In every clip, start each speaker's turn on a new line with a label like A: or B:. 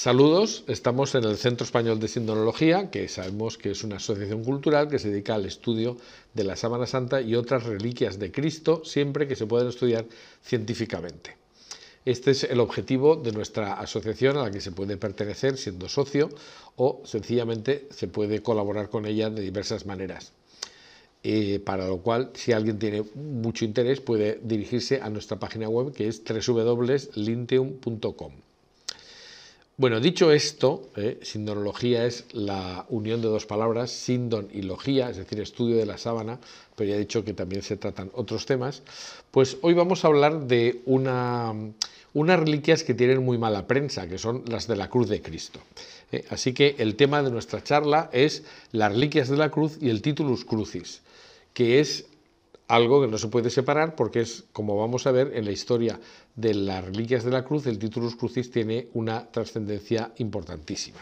A: Saludos, estamos en el Centro Español de Sindonología, que sabemos que es una asociación cultural que se dedica al estudio de la Sábana Santa y otras reliquias de Cristo, siempre que se puedan estudiar científicamente. Este es el objetivo de nuestra asociación a la que se puede pertenecer siendo socio o sencillamente se puede colaborar con ella de diversas maneras. Eh, para lo cual, si alguien tiene mucho interés, puede dirigirse a nuestra página web que es www.linteum.com. Bueno, dicho esto, eh, sindonología es la unión de dos palabras, sindon y logía, es decir, estudio de la sábana, pero ya he dicho que también se tratan otros temas, pues hoy vamos a hablar de unas reliquias que tienen muy mala prensa, que son las de la cruz de Cristo. Eh, así que el tema de nuestra charla es las reliquias de la cruz y el titulus crucis, que es algo que no se puede separar porque es, como vamos a ver, en la historia de las reliquias de la cruz, el Titulus Crucis tiene una trascendencia importantísima.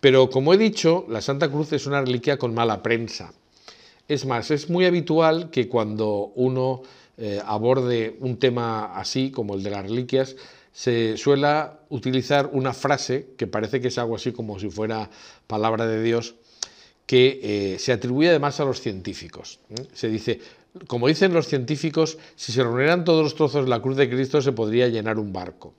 A: Pero como he dicho, la Santa Cruz es una reliquia con mala prensa. Es más, es muy habitual que cuando uno eh, aborde un tema así, como el de las reliquias, se suele utilizar una frase que parece que es algo así como si fuera palabra de Dios, que eh, se atribuye además a los científicos. Se dice, como dicen los científicos, si se reunieran todos los trozos de la cruz de Cristo se podría llenar un barco.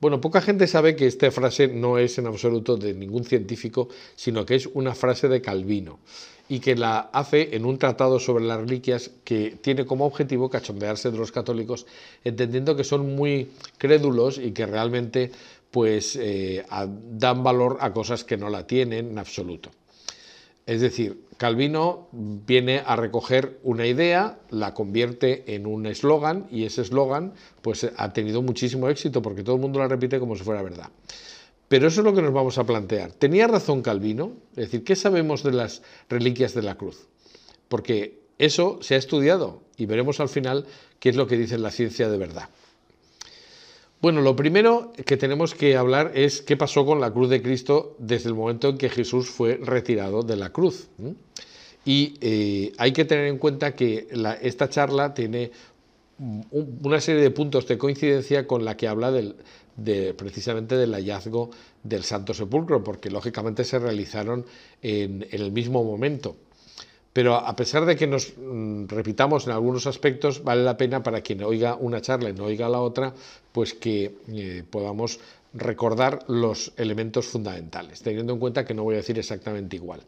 A: Bueno, poca gente sabe que esta frase no es en absoluto de ningún científico, sino que es una frase de Calvino y que la hace en un tratado sobre las reliquias que tiene como objetivo cachondearse de los católicos, entendiendo que son muy crédulos y que realmente pues eh, dan valor a cosas que no la tienen en absoluto. Es decir, Calvino viene a recoger una idea, la convierte en un eslogan y ese eslogan pues ha tenido muchísimo éxito porque todo el mundo la repite como si fuera verdad. Pero eso es lo que nos vamos a plantear. ¿Tenía razón Calvino? Es decir, ¿qué sabemos de las reliquias de la cruz? Porque eso se ha estudiado y veremos al final qué es lo que dice la ciencia de verdad. Bueno, lo primero que tenemos que hablar es qué pasó con la cruz de Cristo desde el momento en que Jesús fue retirado de la cruz. Y eh, hay que tener en cuenta que esta charla tiene una serie de puntos de coincidencia con la que habla de, precisamente del hallazgo del Santo Sepulcro, porque lógicamente se realizaron en el mismo momento. Pero a pesar de que nos mm, repitamos en algunos aspectos, vale la pena para quien oiga una charla y no oiga la otra, pues que eh, podamos recordar los elementos fundamentales, teniendo en cuenta que no voy a decir exactamente igual.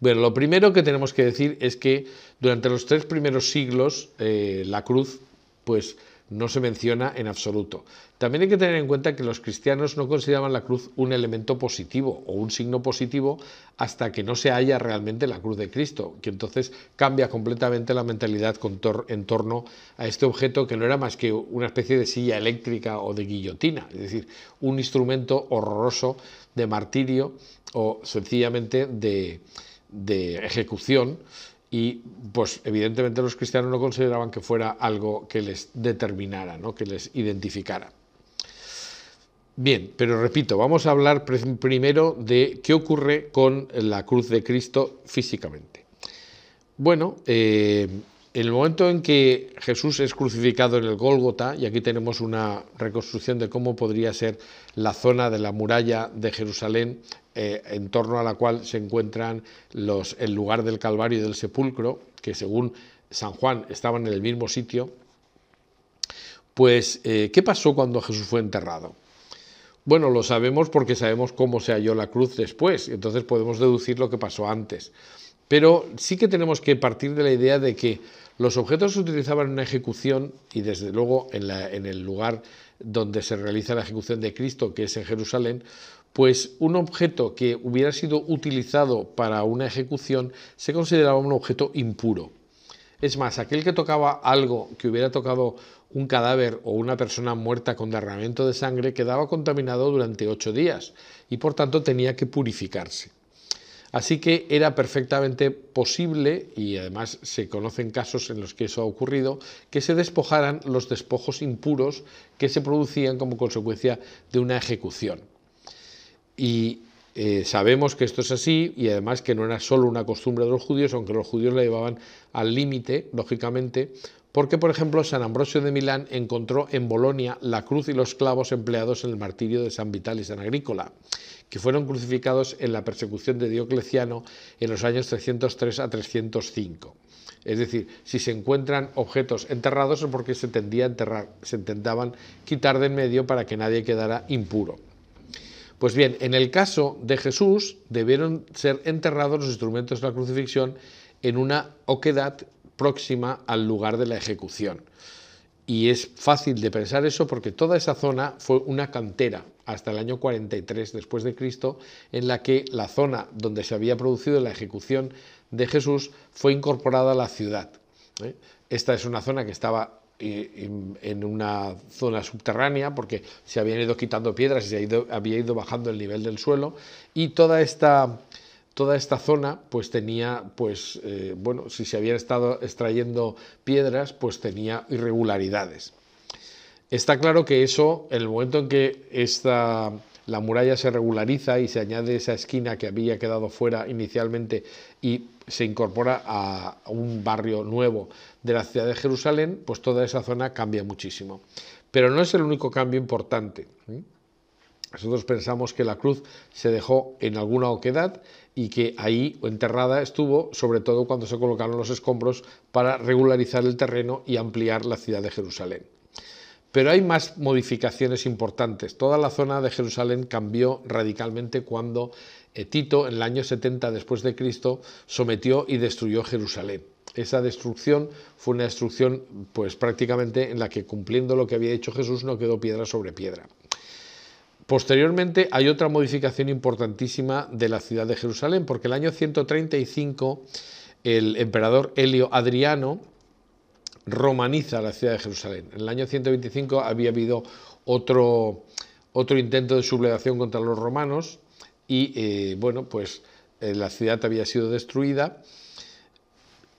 A: Bueno, lo primero que tenemos que decir es que durante los tres primeros siglos eh, la cruz, pues no se menciona en absoluto. También hay que tener en cuenta que los cristianos no consideraban la cruz un elemento positivo o un signo positivo hasta que no se halla realmente la cruz de Cristo, que entonces cambia completamente la mentalidad en torno a este objeto que no era más que una especie de silla eléctrica o de guillotina, es decir, un instrumento horroroso de martirio o sencillamente de, ejecución y pues evidentemente los cristianos no consideraban que fuera algo que les determinara, ¿no? que les identificara. Bien, pero repito, vamos a hablar primero de qué ocurre con la cruz de Cristo físicamente. Bueno, eh, en el momento en que Jesús es crucificado en el Gólgota, y aquí tenemos una reconstrucción de cómo podría ser la zona de la muralla de Jerusalén eh, en torno a la cual se encuentran los, el lugar del Calvario y del Sepulcro, que según San Juan estaban en el mismo sitio, pues eh, ¿qué pasó cuando Jesús fue enterrado? Bueno, lo sabemos porque sabemos cómo se halló la cruz después, entonces podemos deducir lo que pasó antes. Pero sí que tenemos que partir de la idea de que los objetos se utilizaban en una ejecución y desde luego en, en el lugar donde se realiza la ejecución de Cristo, que es en Jerusalén, pues un objeto que hubiera sido utilizado para una ejecución se consideraba un objeto impuro. Es más, aquel que tocaba algo que hubiera tocado un cadáver o una persona muerta con derramamiento de sangre quedaba contaminado durante ocho días y por tanto tenía que purificarse. Así que era perfectamente posible, y además se conocen casos en los que eso ha ocurrido, que se despojaran los despojos impuros que se producían como consecuencia de una ejecución. Y eh, sabemos que esto es así y además que no era solo una costumbre de los judíos, aunque los judíos la llevaban al límite, lógicamente, porque por ejemplo San Ambrosio de Milán encontró en Bolonia la cruz y los clavos empleados en el martirio de San Vital y San Agrícola, que fueron crucificados en la persecución de Diocleciano en los años 303 a 305. Es decir, si se encuentran objetos enterrados es porque se tendía a enterrar, se intentaban quitar de en medio para que nadie quedara impuro. Pues bien, en el caso de Jesús debieron ser enterrados los instrumentos de la crucifixión en una oquedad próxima al lugar de la ejecución. Y es fácil de pensar eso porque toda esa zona fue una cantera hasta el año 43 después de Cristo, en la que la zona donde se había producido la ejecución de Jesús fue incorporada a la ciudad. ¿eh? Esta es una zona que estaba eh, en una zona subterránea porque se habían ido quitando piedras y se había ido, había ido bajando el nivel del suelo y toda esta toda esta zona pues tenía, pues, eh, bueno, si se había estado extrayendo piedras, pues tenía irregularidades. Está claro que eso, en el momento en que esta, la muralla se regulariza y se añade esa esquina que había quedado fuera inicialmente y se incorpora a un barrio nuevo de la ciudad de Jerusalén, pues toda esa zona cambia muchísimo. Pero no es el único cambio importante. Nosotros pensamos que la cruz se dejó en alguna oquedad y que ahí enterrada estuvo, sobre todo cuando se colocaron los escombros para regularizar el terreno y ampliar la ciudad de Jerusalén. Pero hay más modificaciones importantes. Toda la zona de Jerusalén cambió radicalmente cuando eh, Tito, en el año 70 después de Cristo, sometió y destruyó Jerusalén. Esa destrucción fue una destrucción, pues prácticamente en la que cumpliendo lo que había hecho Jesús no quedó piedra sobre piedra. Posteriormente hay otra modificación importantísima de la ciudad de Jerusalén, porque el año 135 el emperador Helio Adriano romaniza la ciudad de Jerusalén. En el año 125 había habido otro, otro intento de sublevación contra los romanos y, eh, bueno, pues eh, la ciudad había sido destruida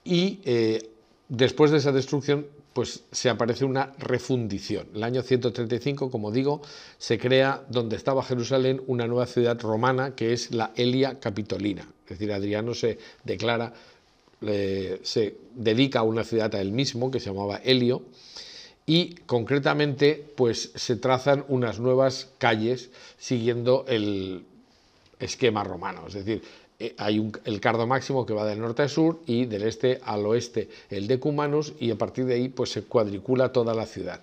A: y eh, después de esa destrucción pues se aparece una refundición. El año 135, como digo, se crea donde estaba Jerusalén una nueva ciudad romana que es la Elia Capitolina. Es decir, Adriano se declara, se dedica a una ciudad a él mismo que se llamaba Helio y concretamente pues se trazan unas nuevas calles siguiendo el esquema romano, es decir, eh, hay un, el cardo máximo que va del norte al sur y del este al oeste el de Cumanus y a partir de ahí pues se cuadricula toda la ciudad.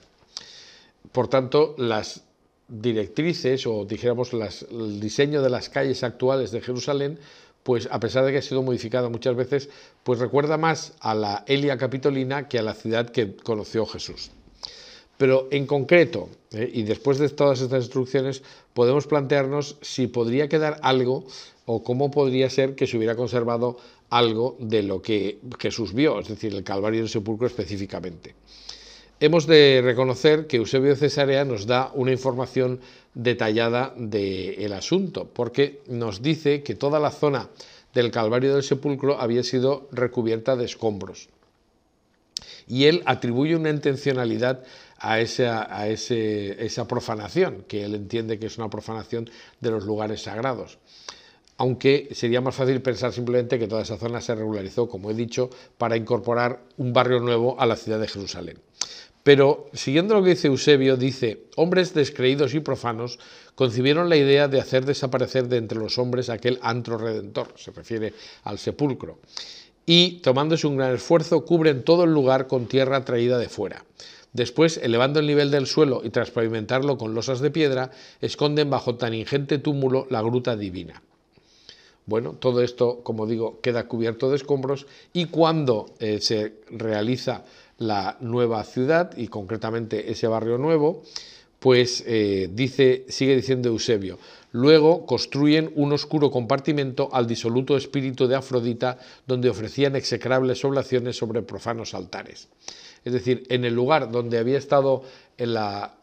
A: Por tanto, las directrices o dijéramos las, el diseño de las calles actuales de Jerusalén pues a pesar de que ha sido modificada muchas veces, pues recuerda más a la Elia Capitolina que a la ciudad que conoció Jesús. Pero en concreto, eh, y después de todas estas instrucciones, podemos plantearnos si podría quedar algo o cómo podría ser que se hubiera conservado algo de lo que Jesús vio, es decir, el Calvario del Sepulcro específicamente. Hemos de reconocer que Eusebio de Cesarea nos da una información detallada del asunto, porque nos dice que toda la zona del Calvario del Sepulcro había sido recubierta de escombros. Y él atribuye una intencionalidad a, esa profanación, que él entiende que es una profanación de los lugares sagrados aunque sería más fácil pensar simplemente que toda esa zona se regularizó, como he dicho, para incorporar un barrio nuevo a la ciudad de Jerusalén. Pero, siguiendo lo que dice Eusebio, dice, hombres descreídos y profanos concibieron la idea de hacer desaparecer de entre los hombres aquel antro redentor, se refiere al sepulcro, y, tomándose un gran esfuerzo, cubren todo el lugar con tierra traída de fuera. Después, elevando el nivel del suelo y tras pavimentarlo con losas de piedra, esconden bajo tan ingente túmulo la gruta divina. Bueno, todo esto, como digo, queda cubierto de escombros y cuando eh, se realiza la nueva ciudad y concretamente ese barrio nuevo, pues eh, sigue diciendo Eusebio, luego construyen un oscuro compartimento al disoluto espíritu de Afrodita donde ofrecían execrables oblaciones sobre profanos altares es decir, en el lugar donde había estado la,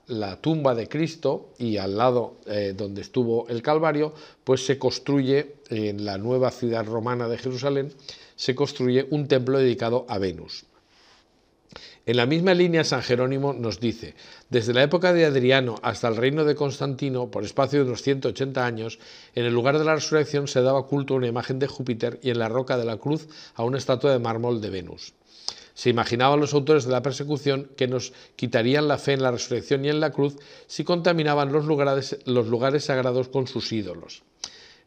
A: tumba de Cristo y al lado eh, donde estuvo el Calvario, pues se construye en la nueva ciudad romana de Jerusalén, se construye un templo dedicado a Venus. En la misma línea San Jerónimo nos dice, desde la época de Adriano hasta el reino de Constantino, por espacio de unos 180 años, en el lugar de la resurrección se daba culto a una imagen de Júpiter y en la roca de la cruz a una estatua de mármol de Venus. Se imaginaban los autores de la persecución que nos quitarían la fe en la resurrección y en la cruz si contaminaban los lugares, sagrados con sus ídolos.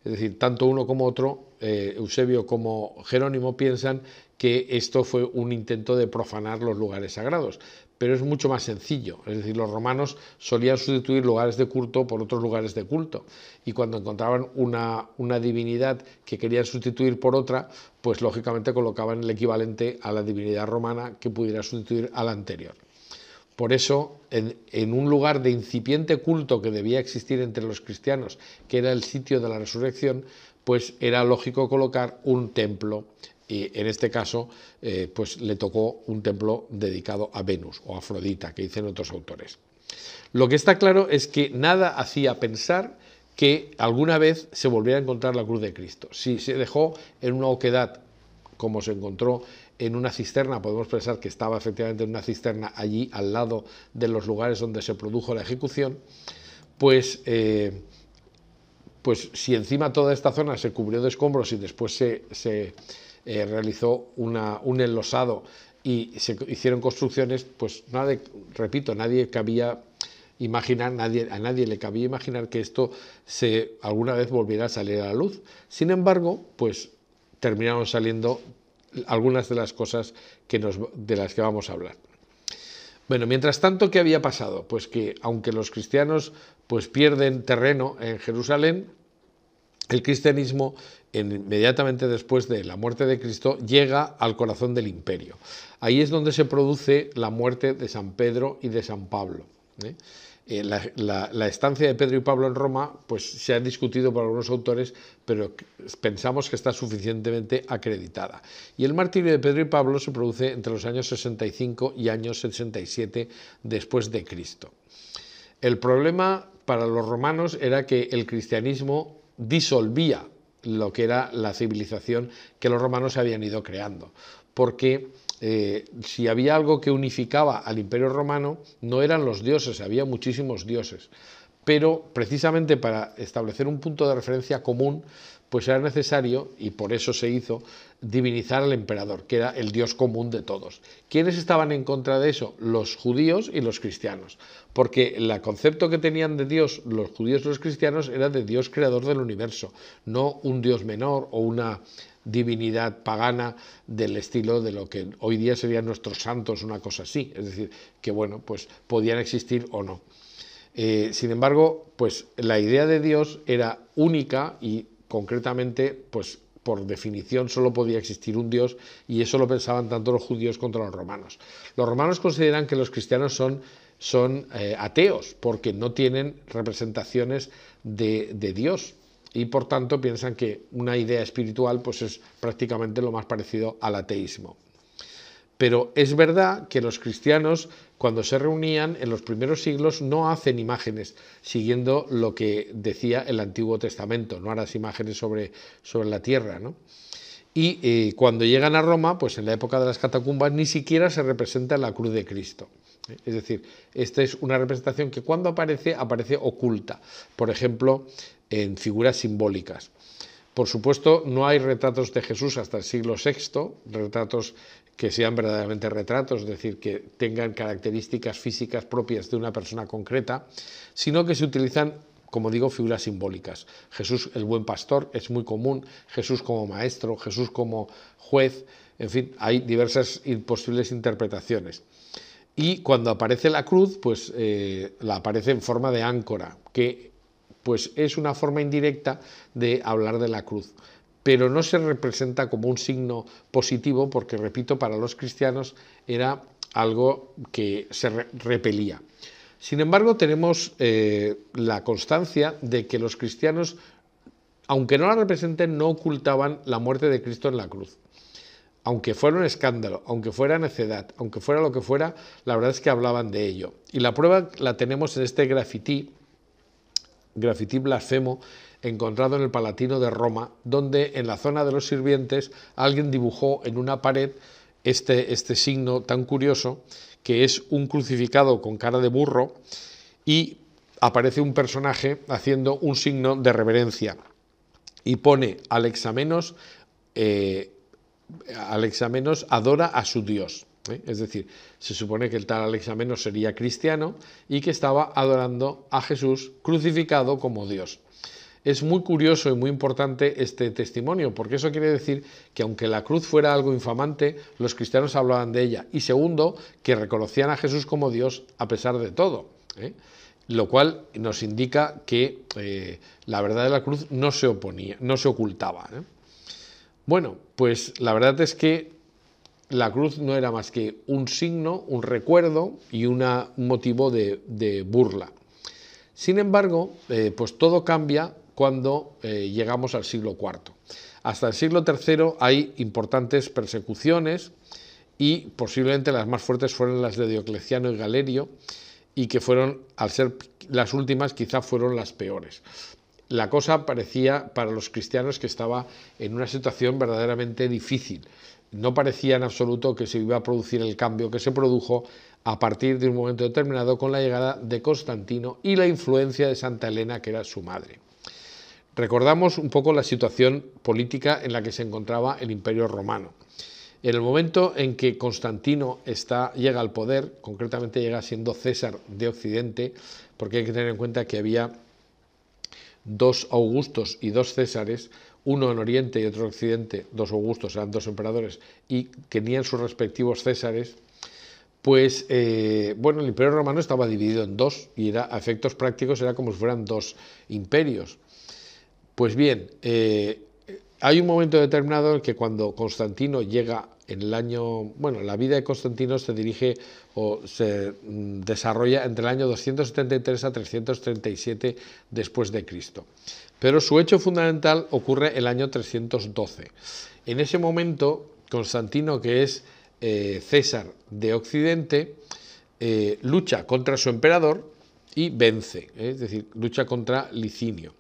A: Es decir, tanto uno como otro, eh, Eusebio como Jerónimo, piensan que esto fue un intento de profanar los lugares sagrados pero es mucho más sencillo. Es decir, los romanos solían sustituir lugares de culto por otros lugares de culto. Y cuando encontraban una, divinidad que querían sustituir por otra, pues lógicamente colocaban el equivalente a la divinidad romana que pudiera sustituir a la anterior. Por eso, en, en un lugar de incipiente culto que debía existir entre los cristianos, que era el sitio de la resurrección, pues era lógico colocar un templo y en este caso eh, pues le tocó un templo dedicado a Venus o Afrodita, que dicen otros autores. Lo que está claro es que nada hacía pensar que alguna vez se volviera a encontrar la cruz de Cristo. Si se dejó en una oquedad, como se encontró en una cisterna, podemos pensar que estaba efectivamente en una cisterna allí al lado de los lugares donde se produjo la ejecución, pues, eh, pues si encima toda esta zona se cubrió de escombros y después se eh, realizó un enlosado y se hicieron construcciones, pues nada repito, nadie cabía imaginar, nadie, a nadie le cabía imaginar que esto se, alguna vez volviera a salir a la luz. Sin embargo, pues terminaron saliendo algunas de las cosas que nos, de las que vamos a hablar. Bueno, mientras tanto, ¿qué había pasado? Pues que aunque los cristianos pues, pierden terreno en Jerusalén, el cristianismo, inmediatamente después de la muerte de Cristo, llega al corazón del imperio. Ahí es donde se produce la muerte de San Pedro y de San Pablo. ¿eh? Eh, la, estancia de Pedro y Pablo en Roma pues, se ha discutido por algunos autores, pero pensamos que está suficientemente acreditada. Y el martirio de Pedro y Pablo se produce entre los años 65 y años 67 después de Cristo. El problema para los romanos era que el cristianismo disolvía lo que era la civilización que los romanos habían ido creando. Porque eh, si había algo que unificaba al imperio romano, no eran los dioses, había muchísimos dioses. Pero precisamente para establecer un punto de referencia común, pues era necesario, y por eso se hizo, divinizar al emperador, que era el dios común de todos. ¿Quiénes estaban en contra de eso? Los judíos y los cristianos, porque el concepto que tenían de Dios los judíos y los cristianos era de Dios creador del universo, no un dios menor o una divinidad pagana del estilo de lo que hoy día serían nuestros santos, una cosa así, es decir, que bueno, pues podían existir o no. Eh, sin embargo, pues la idea de Dios era única y concretamente, pues por definición solo podía existir un Dios y eso lo pensaban tanto los judíos contra los romanos. Los romanos consideran que los cristianos son, eh, ateos porque no tienen representaciones de, de, Dios y por tanto piensan que una idea espiritual pues es prácticamente lo más parecido al ateísmo. Pero es verdad que los cristianos, cuando se reunían en los primeros siglos, no hacen imágenes, siguiendo lo que decía el Antiguo Testamento, no harás imágenes sobre, sobre la tierra. Y eh, cuando llegan a Roma, pues en la época de las catacumbas, ni siquiera se representa la cruz de Cristo. ¿eh? Es decir, esta es una representación que cuando aparece, aparece oculta, por ejemplo, en figuras simbólicas. Por supuesto, no hay retratos de Jesús hasta el siglo VI, retratos que sean verdaderamente retratos, es decir, que tengan características físicas propias de una persona concreta, sino que se utilizan como digo, figuras simbólicas. Jesús el buen pastor es muy común, Jesús como maestro, Jesús como juez, en fin, hay diversas posibles interpretaciones. Y cuando aparece la cruz, pues eh, la aparece en forma de áncora, que pues es una forma indirecta de hablar de la cruz pero no se representa como un signo positivo porque, repito, para los cristianos era algo que se repelía. Sin embargo, tenemos eh, la constancia de que los cristianos, aunque no la representen, no ocultaban la muerte de Cristo en la cruz. Aunque fuera un escándalo, aunque fuera necedad, aunque fuera lo que fuera, la verdad es que hablaban de ello. Y la prueba la tenemos en este grafití, grafití blasfemo, encontrado en el Palatino de Roma, donde en la zona de los sirvientes alguien dibujó en una pared este, este signo tan curioso, que es un crucificado con cara de burro y aparece un personaje haciendo un signo de reverencia y pone Alexamenos, eh, Alexamenos adora a su dios. ¿eh? Es decir, se supone que el tal Alexamenos sería cristiano y que estaba adorando a Jesús crucificado como Dios es muy curioso y muy importante este testimonio, porque eso quiere decir que aunque la cruz fuera algo infamante, los cristianos hablaban de ella. Y segundo, que reconocían a Jesús como Dios a pesar de todo. ¿eh? Lo cual nos indica que eh, la verdad de la cruz no se oponía, no se ocultaba. ¿eh? Bueno, pues la verdad es que la cruz no era más que un signo, un recuerdo y una, un motivo de burla. Sin embargo, pues todo cambia cuando eh, llegamos al siglo IV. Hasta el siglo III hay importantes persecuciones y posiblemente las más fuertes fueron las de Diocleciano y Galerio y que fueron, al ser las últimas, quizá fueron las peores. La cosa parecía para los cristianos que estaba en una situación verdaderamente difícil. No parecía en absoluto que se iba a producir el cambio que se produjo a partir de un momento determinado con la llegada de Constantino y la influencia de Santa Elena, que era su madre. Recordamos un poco la situación política en la que se encontraba el Imperio Romano. En el momento en que Constantino llega al poder, concretamente llega siendo César de Occidente, porque hay que tener en cuenta que había dos Augustos y dos Césares, uno en Oriente y otro en Occidente, dos Augustos eran dos emperadores y tenían sus respectivos Césares, pues eh, bueno, el Imperio Romano estaba dividido en dos y era, a efectos prácticos era como si fueran dos imperios. Pues bien, eh, hay un momento determinado en que cuando Constantino llega en el año, bueno, la vida de Constantino se dirige o se mm, desarrolla entre el año 273 a 337 después de Cristo. Pero su hecho fundamental ocurre el año 312. En ese momento, Constantino, que es eh, César de Occidente, eh, lucha contra su emperador y vence, es decir, lucha contra Licinio.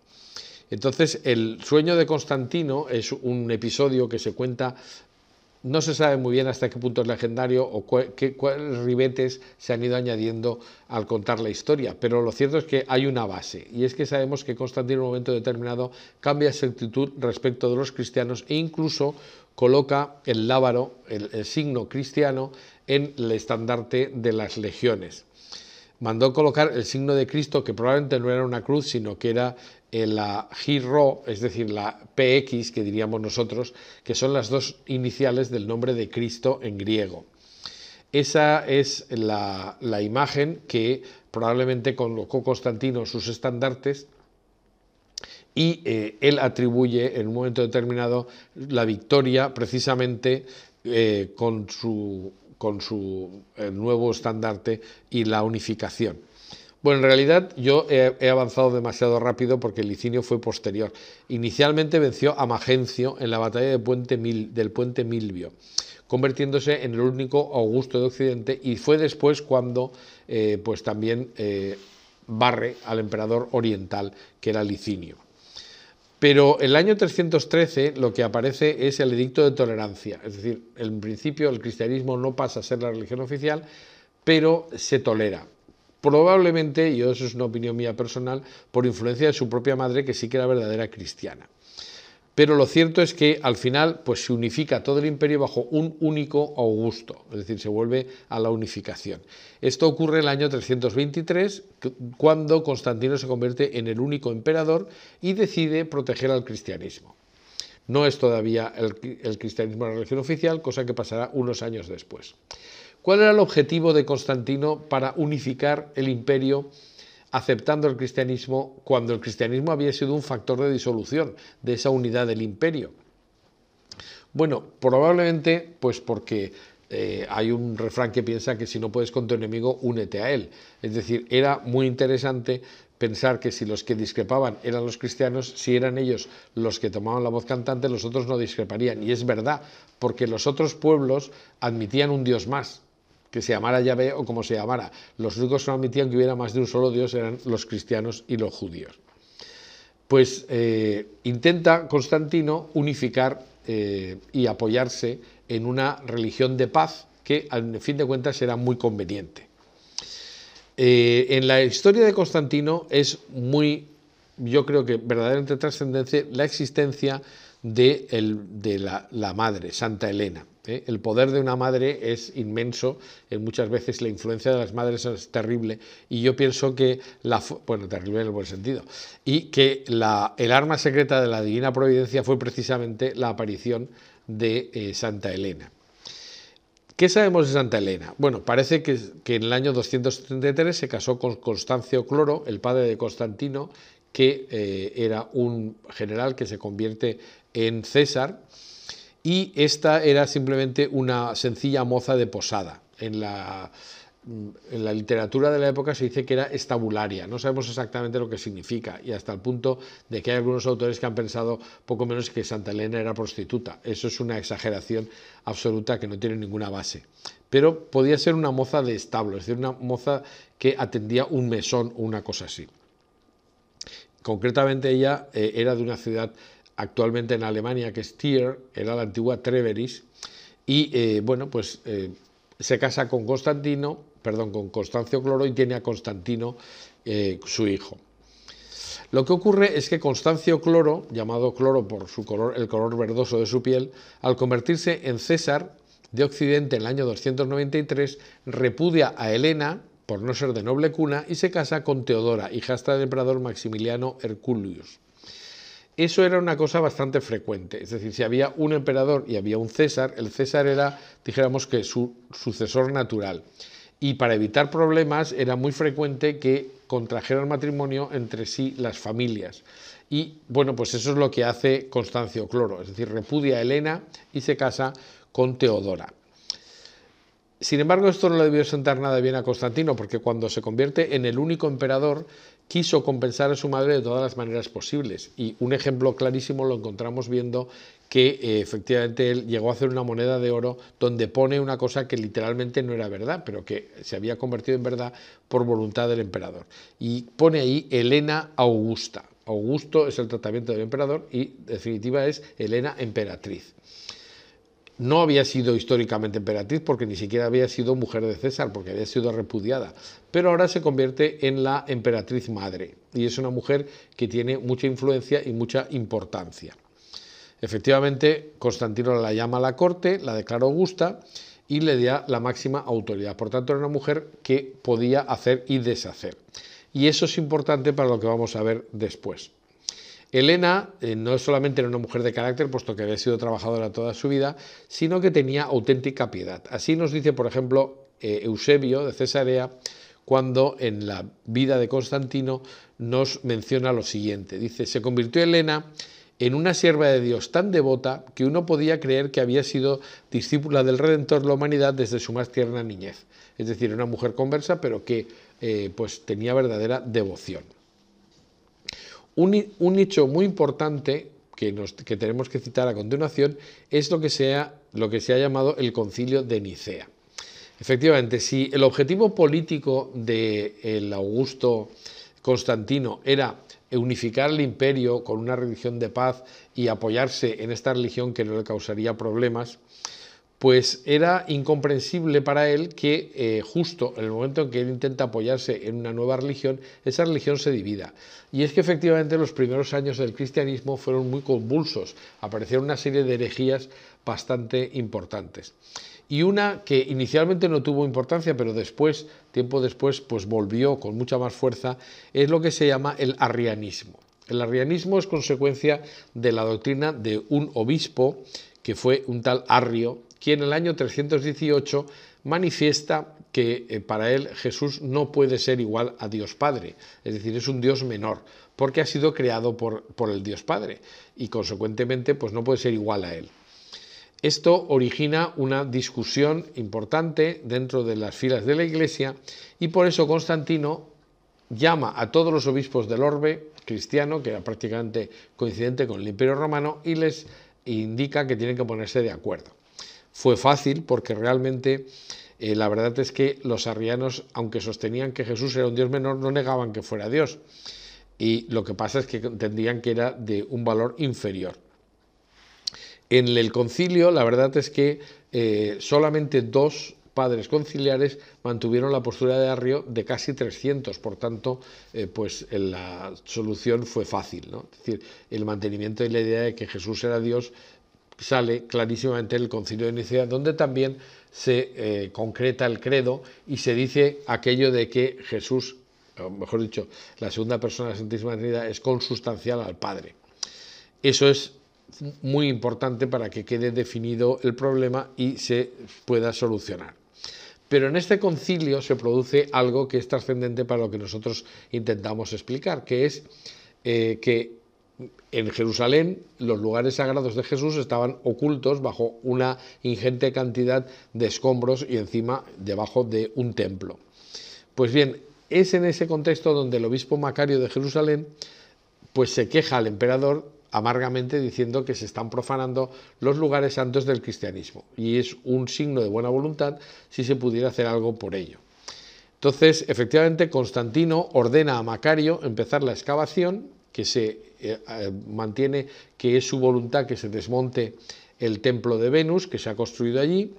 A: Entonces, el sueño de Constantino es un episodio que se cuenta, no se sabe muy bien hasta qué punto es legendario o cuáles ribetes se han ido añadiendo al contar la historia, pero lo cierto es que hay una base, y es que sabemos que Constantino en un momento determinado cambia su actitud respecto de los cristianos e incluso coloca el lábaro, el, el signo cristiano, en el estandarte de las legiones mandó colocar el signo de Cristo, que probablemente no era una cruz, sino que era eh, la GIRO, es decir, la PX, que diríamos nosotros, que son las dos iniciales del nombre de Cristo en griego. Esa es la, imagen que probablemente colocó Constantino en sus estandartes y eh, él atribuye en un momento determinado la victoria precisamente eh, con su nuevo estandarte y la unificación. Bueno, en realidad yo he, avanzado demasiado rápido porque Licinio fue posterior. Inicialmente venció a Magencio en la batalla de del Puente Milvio, convirtiéndose en el único Augusto de Occidente y fue después cuando eh, pues también eh, barre al emperador oriental, que era Licinio. Pero el año 313 lo que aparece es el edicto de tolerancia, es decir, en principio el cristianismo no pasa a ser la religión oficial, pero se tolera probablemente, y eso es una opinión mía personal, por influencia de su propia madre, que sí que era verdadera cristiana. Pero lo cierto es que al final pues, se unifica todo el imperio bajo un único Augusto, es decir, se vuelve a la unificación. Esto ocurre en el año 323, cuando Constantino se convierte en el único emperador y decide proteger al cristianismo. No es todavía el cristianismo la religión oficial, cosa que pasará unos años después. ¿Cuál era el objetivo de Constantino para unificar el imperio aceptando el cristianismo cuando el cristianismo había sido un factor de disolución de esa unidad del imperio? Bueno, probablemente pues porque eh, hay un refrán que piensa que si no puedes con tu enemigo, únete a él. Es decir, era muy interesante pensar que si los que discrepaban eran los cristianos, si eran ellos los que tomaban la voz cantante, los otros no discreparían. Y es verdad, porque los otros pueblos admitían un Dios más que se llamara Yahvé o como se llamara. Los únicos que no admitían que hubiera más de un solo Dios eran los cristianos y los judíos. Pues eh, intenta Constantino unificar eh, y apoyarse en una religión de paz que, al fin de cuentas, era muy conveniente. Eh, en la historia de Constantino es muy, yo creo que verdaderamente trascendente, la existencia de, la madre, Santa Elena. ¿eh? El poder de una madre es inmenso, eh, muchas veces la influencia de las madres es terrible y yo pienso que, bueno, terrible en el buen sentido, y que el arma secreta de la divina providencia fue precisamente la aparición de eh, Santa Elena. ¿Qué sabemos de Santa Elena? Bueno, parece que, que en el año 273 se casó con Constancio Cloro, el padre de Constantino, que era un general que se convierte en César y esta era simplemente una sencilla moza de posada. En la, literatura de la época se dice que era estabularia, no sabemos exactamente lo que significa y hasta el punto de que hay algunos autores que han pensado poco menos que Santa Elena era prostituta. Eso es una exageración absoluta que no tiene ninguna base. Pero podía ser una moza de establo, es decir, una moza que atendía un mesón o una cosa así. Concretamente ella eh, era de una ciudad actualmente en Alemania, que es Tier, era la antigua Treveris, y eh, bueno, pues eh, se casa con Constantino, perdón, con Constancio Cloro y tiene a Constantino eh, su hijo. Lo que ocurre es que Constancio Cloro, llamado Cloro por su color, el color verdoso de su piel, al convertirse en César de Occidente en el año 293, repudia a Helena por no ser de noble cuna y se casa con Teodora, hasta del emperador Maximiliano Herculius. Eso era una cosa bastante frecuente, es decir, si había un emperador y había un César, el César era, dijéramos que, su sucesor natural. Y para evitar problemas era muy frecuente que contrajeran matrimonio entre sí las familias. Y bueno, pues eso es lo que hace Constancio Cloro, es decir, repudia a Elena y se casa con Teodora. Sin embargo, esto no le debió sentar nada bien a Constantino, porque cuando se convierte en el único emperador, quiso compensar a su madre de todas las maneras posibles. Y un ejemplo clarísimo lo encontramos viendo que eh, efectivamente él llegó a hacer una moneda de oro donde pone una cosa que literalmente no era verdad, pero que se había convertido en verdad por voluntad del emperador. Y pone ahí Elena Augusta. Augusto es el tratamiento del emperador y definitiva es Elena emperatriz no había sido históricamente emperatriz porque ni siquiera había sido mujer de César, porque había sido repudiada, pero ahora se convierte en la emperatriz madre y es una mujer que tiene mucha influencia y mucha importancia. Efectivamente, Constantino la llama a la corte, la declara augusta y le da la máxima autoridad. Por tanto, era una mujer que podía hacer y deshacer. Y eso es importante para lo que vamos a ver después. Elena eh, no solamente era una mujer de carácter, puesto que había sido trabajadora toda su vida, sino que tenía auténtica piedad. Así nos dice, por ejemplo, eh, Eusebio de Cesarea, cuando en la vida de Constantino nos menciona lo siguiente. Dice, se convirtió Elena en una sierva de Dios tan devota que uno podía creer que había sido discípula del Redentor de la humanidad desde su más tierna niñez. Es decir, una mujer conversa, pero que eh, pues tenía verdadera devoción. Un, nicho hecho muy importante que, tenemos que citar a continuación es lo que, se ha llamado el concilio de Nicea. Efectivamente, si el objetivo político del de Augusto Constantino era unificar el imperio con una religión de paz y apoyarse en esta religión que no le causaría problemas, pues era incomprensible para él que eh, justo en el momento en que él intenta apoyarse en una nueva religión, esa religión se divida. Y es que efectivamente los primeros años del cristianismo fueron muy convulsos, aparecieron una serie de herejías bastante importantes. Y una que inicialmente no tuvo importancia, pero después, tiempo después, pues volvió con mucha más fuerza, es lo que se llama el arrianismo. El arrianismo es consecuencia de la doctrina de un obispo que fue un tal Arrio, quien en el año 318 manifiesta que eh, para él Jesús no puede ser igual a Dios Padre, es decir, es un Dios menor, porque ha sido creado por, por el Dios Padre y consecuentemente pues no puede ser igual a él. Esto origina una discusión importante dentro de las filas de la Iglesia y por eso Constantino llama a todos los obispos del orbe cristiano, que era prácticamente coincidente con el Imperio Romano, y les indica que tienen que ponerse de acuerdo fue fácil porque realmente eh, la verdad es que los arrianos, aunque sostenían que Jesús era un Dios menor, no negaban que fuera Dios. Y lo que pasa es que entendían que era de un valor inferior. En el concilio, la verdad es que eh, solamente dos padres conciliares mantuvieron la postura de Arrio de casi 300, por tanto, eh, pues la solución fue fácil, ¿no? Es decir, el mantenimiento de la idea de que Jesús era Dios sale clarísimamente el concilio de Nicea, donde también se eh, concreta el credo y se dice aquello de que Jesús, o mejor dicho, la segunda persona de la Santísima Trinidad es consustancial al Padre. Eso es muy importante para que quede definido el problema y se pueda solucionar. Pero en este concilio se produce algo que es trascendente para lo que nosotros intentamos explicar, que es eh, que en Jerusalén los lugares sagrados de Jesús estaban ocultos bajo una ingente cantidad de escombros y encima debajo de un templo. Pues bien, es en ese contexto donde el obispo Macario de Jerusalén pues se queja al emperador amargamente diciendo que se están profanando los lugares santos del cristianismo y es un signo de buena voluntad si se pudiera hacer algo por ello. Entonces, efectivamente, Constantino ordena a Macario empezar la excavación que se eh, eh, mantiene que es su voluntad que se desmonte el templo de Venus que se ha construido allí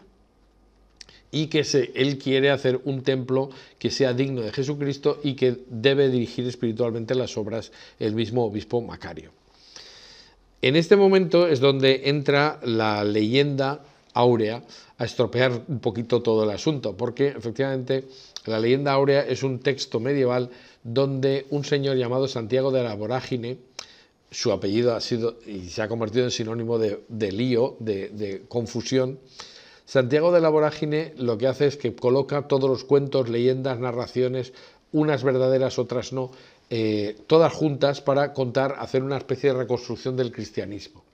A: y que se, él quiere hacer un templo que sea digno de Jesucristo y que debe dirigir espiritualmente las obras el mismo obispo Macario. En este momento es donde entra la leyenda áurea a estropear un poquito todo el asunto, porque efectivamente la leyenda áurea es un texto medieval donde un señor llamado Santiago de la Vorágine, su apellido ha sido y se ha convertido en sinónimo de, lío, de, confusión, Santiago de la Vorágine lo que hace es que coloca todos los cuentos, leyendas, narraciones, unas verdaderas, otras no, eh, todas juntas para contar, hacer una especie de reconstrucción del cristianismo.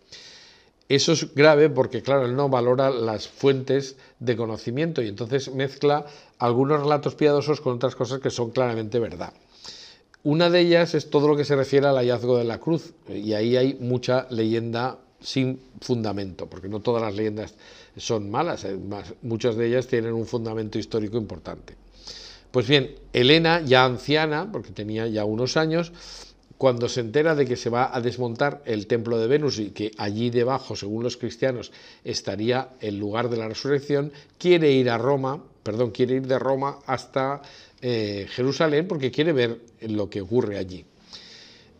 A: Eso es grave porque, claro, él no valora las fuentes de conocimiento y entonces mezcla algunos relatos piadosos con otras cosas que son claramente verdad. Una de ellas es todo lo que se refiere al hallazgo de la cruz y ahí hay mucha leyenda sin fundamento, porque no todas las leyendas son malas, eh, muchas de ellas tienen un fundamento histórico importante. Pues bien, Elena, ya anciana, porque tenía ya unos años, cuando se entera de que se va a desmontar el templo de Venus y que allí debajo, según los cristianos, estaría el lugar de la resurrección, quiere ir a Roma, perdón, quiere ir de Roma hasta eh, Jerusalén porque quiere ver lo que ocurre allí.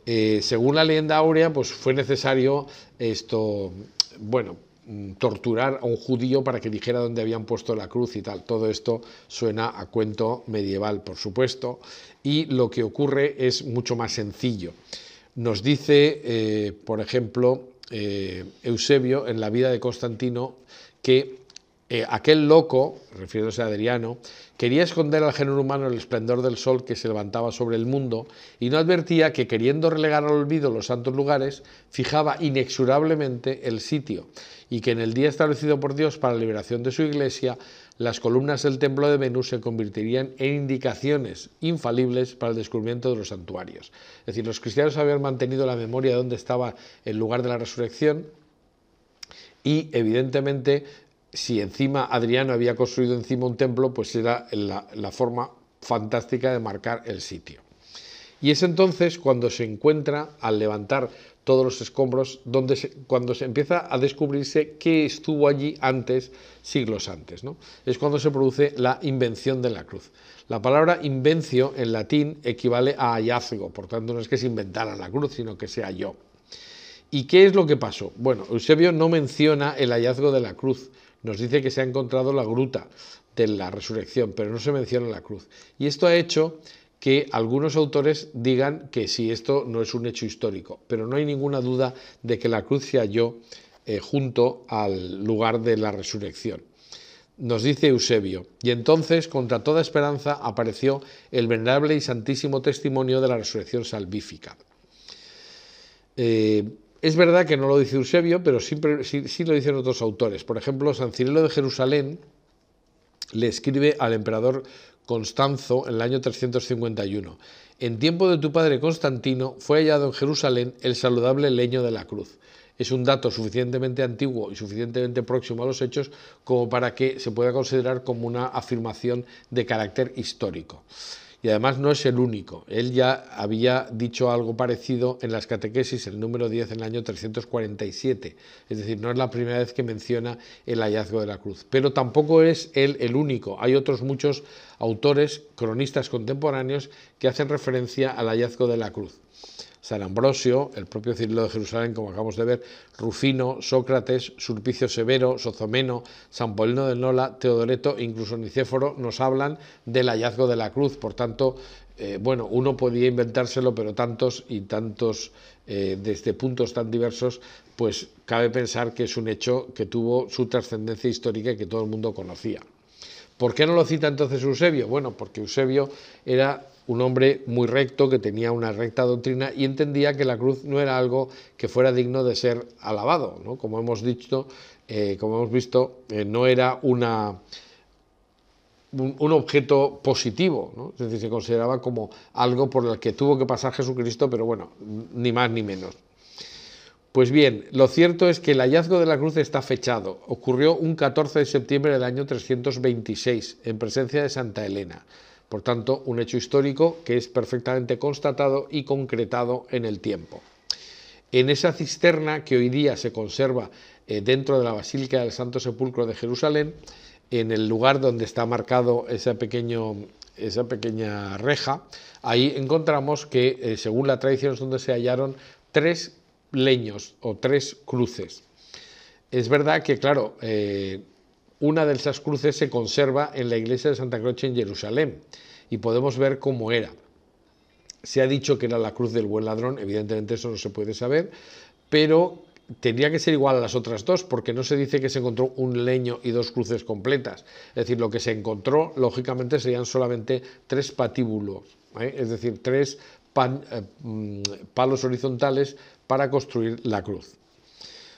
A: Eh, según la leyenda áurea, pues fue necesario esto, bueno, Mm, torturar a un judío para que dijera dónde habían puesto la cruz y tal. Todo esto suena a cuento medieval, por supuesto, y lo que ocurre es mucho más sencillo. Nos dice, eh, por ejemplo, eh, Eusebio en la vida de Constantino que eh, aquel loco, refiriéndose a Adriano, quería esconder al género humano el esplendor del sol que se levantaba sobre el mundo y no advertía que queriendo relegar al olvido los santos lugares, fijaba inexorablemente el sitio y que en el día establecido por Dios para la liberación de su iglesia, las columnas del templo de Venus se convertirían en indicaciones infalibles para el descubrimiento de los santuarios. Es decir, los cristianos habían mantenido la memoria de dónde estaba el lugar de la resurrección y evidentemente si encima Adriano había construido encima un templo, pues era la, forma fantástica de marcar el sitio. Y es entonces cuando se encuentra, al levantar todos los escombros, donde cuando se empieza a descubrirse qué estuvo allí antes, siglos antes. ¿no? Es cuando se produce la invención de la cruz. La palabra invencio en latín equivale a hallazgo, por tanto no es que se inventara la cruz, sino que sea yo. ¿Y qué es lo que pasó? Bueno, Eusebio no menciona el hallazgo de la cruz, nos dice que se ha encontrado la gruta de la resurrección, pero no se menciona la cruz. Y esto ha hecho que algunos autores digan que si sí, esto no es un hecho histórico, pero no hay ninguna duda de que la cruz se halló eh, junto al lugar de la resurrección. Nos dice Eusebio, y entonces, contra toda esperanza, apareció el venerable y santísimo testimonio de la resurrección salvífica. Eh, es verdad que no lo dice Eusebio, pero siempre, sí, lo dicen otros autores. Por ejemplo, San Cirilo de Jerusalén le escribe al emperador Constanzo en el año 351. En tiempo de tu padre Constantino fue hallado en Jerusalén el saludable leño de la cruz. Es un dato suficientemente antiguo y suficientemente próximo a los hechos como para que se pueda considerar como una afirmación de carácter histórico. Y además no es el único. Él ya había dicho algo parecido en las catequesis, el número 10 en el año 347. Es decir, no es la primera vez que menciona el hallazgo de la cruz. Pero tampoco es él el único. Hay otros muchos autores, cronistas contemporáneos, que hacen referencia al hallazgo de la cruz. San Ambrosio, el propio Cirilo de Jerusalén, como acabamos de ver, Rufino, Sócrates, Sulpicio Severo, Sozomeno, San Polino del Nola, Teodoreto incluso Nicéforo nos hablan del hallazgo de la cruz. Por tanto, eh, bueno, uno podía inventárselo, pero tantos y tantos, eh, desde puntos tan diversos, pues cabe pensar que es un hecho que tuvo su trascendencia histórica y que todo el mundo conocía. ¿Por qué no lo cita entonces Eusebio? Bueno, porque Eusebio era un hombre muy recto que tenía una recta doctrina y entendía que la cruz no era algo que fuera digno de ser alabado, Como hemos dicho, eh, como hemos visto, eh, no era un, objeto positivo, es decir, se consideraba como algo por el que tuvo que pasar Jesucristo, pero bueno, ni más ni menos. Pues bien, lo cierto es que el hallazgo de la cruz está fechado. Ocurrió un 14 de septiembre del año 326, en presencia de Santa Elena. Por tanto, un hecho histórico que es perfectamente constatado y concretado en el tiempo. En esa cisterna que hoy día se conserva eh, dentro de la Basílica del Santo Sepulcro de Jerusalén, en el lugar donde está marcado esa pequeña reja, ahí encontramos que, eh, según la tradición, es donde se hallaron tres leños o tres cruces. Es verdad que, claro, eh, una de esas cruces se conserva en la iglesia de Santa Croce en Jerusalén y podemos ver cómo era. Se ha dicho que era la cruz del buen ladrón, evidentemente eso no se puede saber, pero tendría que ser igual a las otras dos, porque no se dice que se encontró un leño y dos cruces completas. Es decir, lo que se encontró, lógicamente, serían solamente tres patíbulos, ¿eh? es decir, tres eh, mm, palos horizontales para construir la cruz.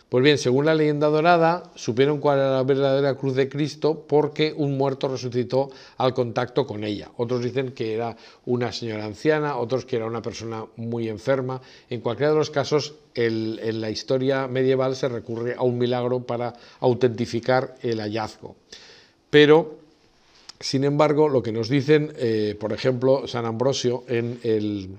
A: Pues bien, según la leyenda dorada, supieron cuál era la verdadera cruz de Cristo porque un muerto resucitó al contacto con ella. Otros dicen que era una señora anciana, otros que era una persona muy enferma. En cualquiera de los casos, en la historia medieval se recurre a un milagro para autentificar el hallazgo. Pero sin embargo, lo que nos dicen, eh, por ejemplo, San Ambrosio en el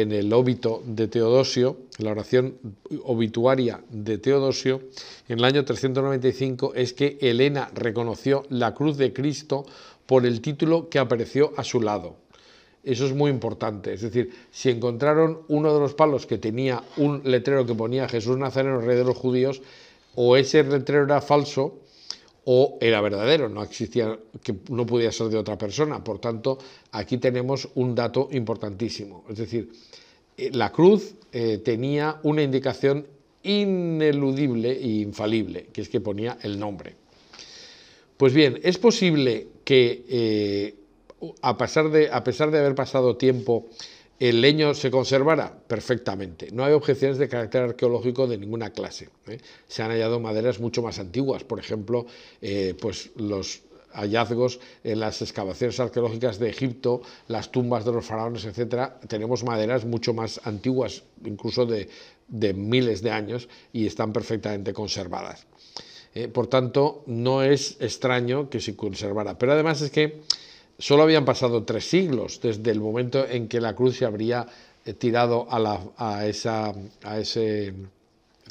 A: en el óbito de Teodosio, la oración obituaria de Teodosio, en el año 395 es que Elena reconoció la cruz de Cristo por el título que apareció a su lado. Eso es muy importante. Es decir, si encontraron uno de los palos que tenía un letrero que ponía Jesús Nazareno, rey de los judíos, o ese letrero era falso, o era verdadero, no existía que no podía ser de otra persona. Por tanto, aquí tenemos un dato importantísimo, es decir, eh, la cruz eh, tenía una indicación ineludible e infalible, que es que ponía el nombre. Pues bien, es posible que eh, a, de, a pesar de haber pasado tiempo el leño se conservara perfectamente. No hay objeciones de carácter arqueológico de ninguna clase. ¿eh? Se han hallado maderas mucho más antiguas, por ejemplo, eh, pues los hallazgos en las excavaciones arqueológicas de Egipto, las tumbas de los faraones, etc. tenemos maderas mucho más antiguas, incluso de, miles de años, y están perfectamente conservadas. ¿eh? por tanto, no es extraño que se conservara. Pero además es que Solo habían pasado tres siglos desde el momento en que la cruz se habría eh, tirado a, a, esa, ese,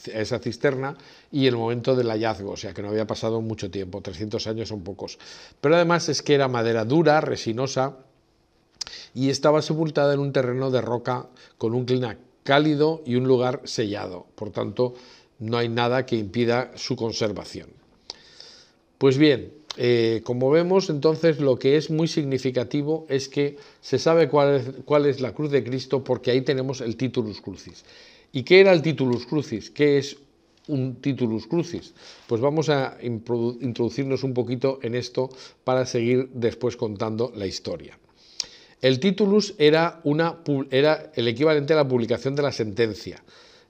A: esa, cisterna y el momento del hallazgo, o sea que no había pasado mucho tiempo, 300 años son pocos. Pero además es que era madera dura, resinosa, y estaba sepultada en un terreno de roca con un clima cálido y un lugar sellado. Por tanto, no hay nada que impida su conservación. Pues bien, eh, como vemos, entonces lo que es muy significativo es que se sabe cuál es, la cruz de Cristo porque ahí tenemos el titulus crucis. ¿Y qué era el titulus crucis? ¿Qué es un titulus crucis? Pues vamos a introducirnos un poquito en esto para seguir después contando la historia. El titulus era, era el equivalente a la publicación de la sentencia.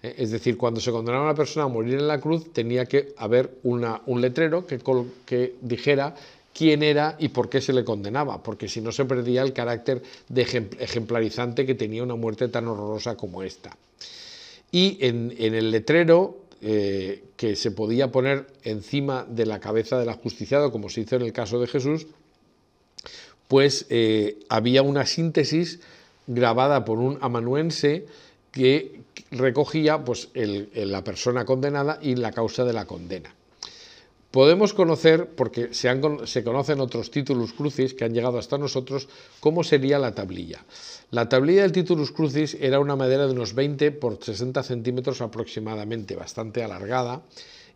A: Eh, es decir, cuando se condenaba a una persona a morir en la cruz, tenía que haber un letrero que, dijera quién era y por qué se le condenaba, porque si no se perdía el carácter de ejemplarizante que tenía una muerte tan horrorosa como esta. Y en, el letrero eh, que se podía poner encima de la cabeza del ajusticiado, como se hizo en el caso de Jesús, pues eh, había una síntesis grabada por un amanuense que, recogía pues, la persona condenada y la causa de la condena. Podemos conocer, porque se, conocen otros títulos crucis que han llegado hasta nosotros, cómo sería la tablilla. La tablilla del títulos crucis era una madera de unos 20 por 60 centímetros aproximadamente, bastante alargada,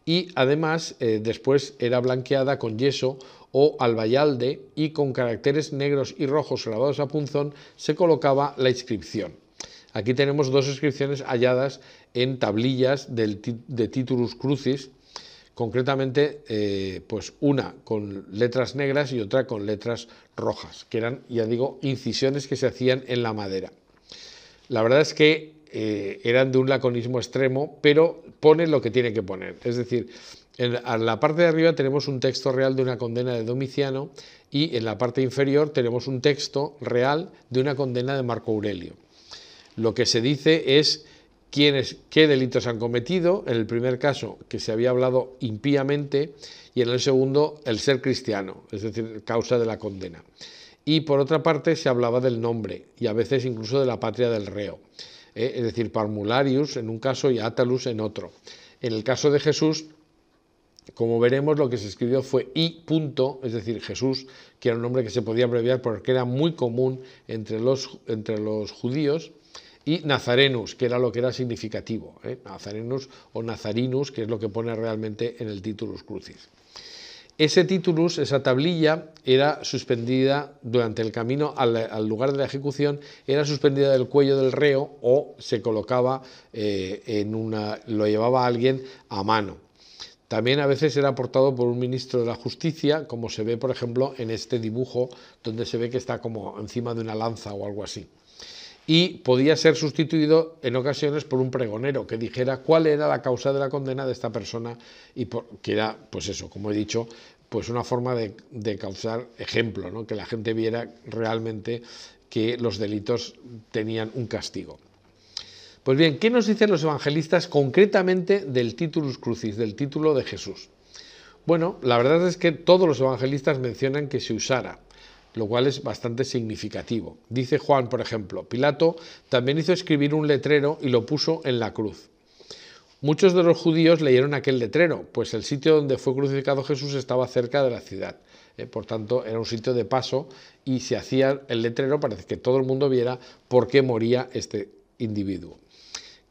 A: y además eh, después era blanqueada con yeso o albayalde y con caracteres negros y rojos grabados a punzón se colocaba la inscripción. Aquí tenemos dos inscripciones halladas en tablillas de Titulus Crucis, concretamente eh, pues una con letras negras y otra con letras rojas, que eran, ya digo, incisiones que se hacían en la madera. La verdad es que eh, eran de un laconismo extremo, pero pone lo que tiene que poner. Es decir, en la parte de arriba tenemos un texto real de una condena de Domiciano y en la parte inferior tenemos un texto real de una condena de Marco Aurelio. Lo que se dice es quiénes, qué delitos han cometido, en el primer caso que se había hablado impíamente y en el segundo el ser cristiano, es decir, causa de la condena. Y por otra parte se hablaba del nombre y a veces incluso de la patria del reo, ¿eh? es decir, Parmularius en un caso y Atalus en otro. En el caso de Jesús, como veremos, lo que se escribió fue I. Punto, es decir, Jesús, que era un nombre que se podía abreviar porque era muy común entre los, entre los judíos y nazarenus, que era lo que era significativo, ¿eh? nazarenus o nazarinus, que es lo que pone realmente en el titulus crucis. Ese titulus, esa tablilla, era suspendida durante el camino al, lugar de la ejecución, era suspendida del cuello del reo o se colocaba eh, en una, lo llevaba alguien a mano. También a veces era portado por un ministro de la justicia, como se ve, por ejemplo, en este dibujo, donde se ve que está como encima de una lanza o algo así y podía ser sustituido en ocasiones por un pregonero que dijera cuál era la causa de la condena de esta persona y que era, pues eso, como he dicho, pues una forma de, causar ejemplo, que la gente viera realmente que los delitos tenían un castigo. Pues bien, ¿qué nos dicen los evangelistas concretamente del titulus crucis, del título de Jesús? Bueno, la verdad es que todos los evangelistas mencionan que se usara, lo cual es bastante significativo. Dice Juan, por ejemplo, Pilato también hizo escribir un letrero y lo puso en la cruz. Muchos de los judíos leyeron aquel letrero, pues el sitio donde fue crucificado Jesús estaba cerca de la ciudad. Eh, por tanto, era un sitio de paso y se hacía el letrero para que todo el mundo viera por qué moría este individuo.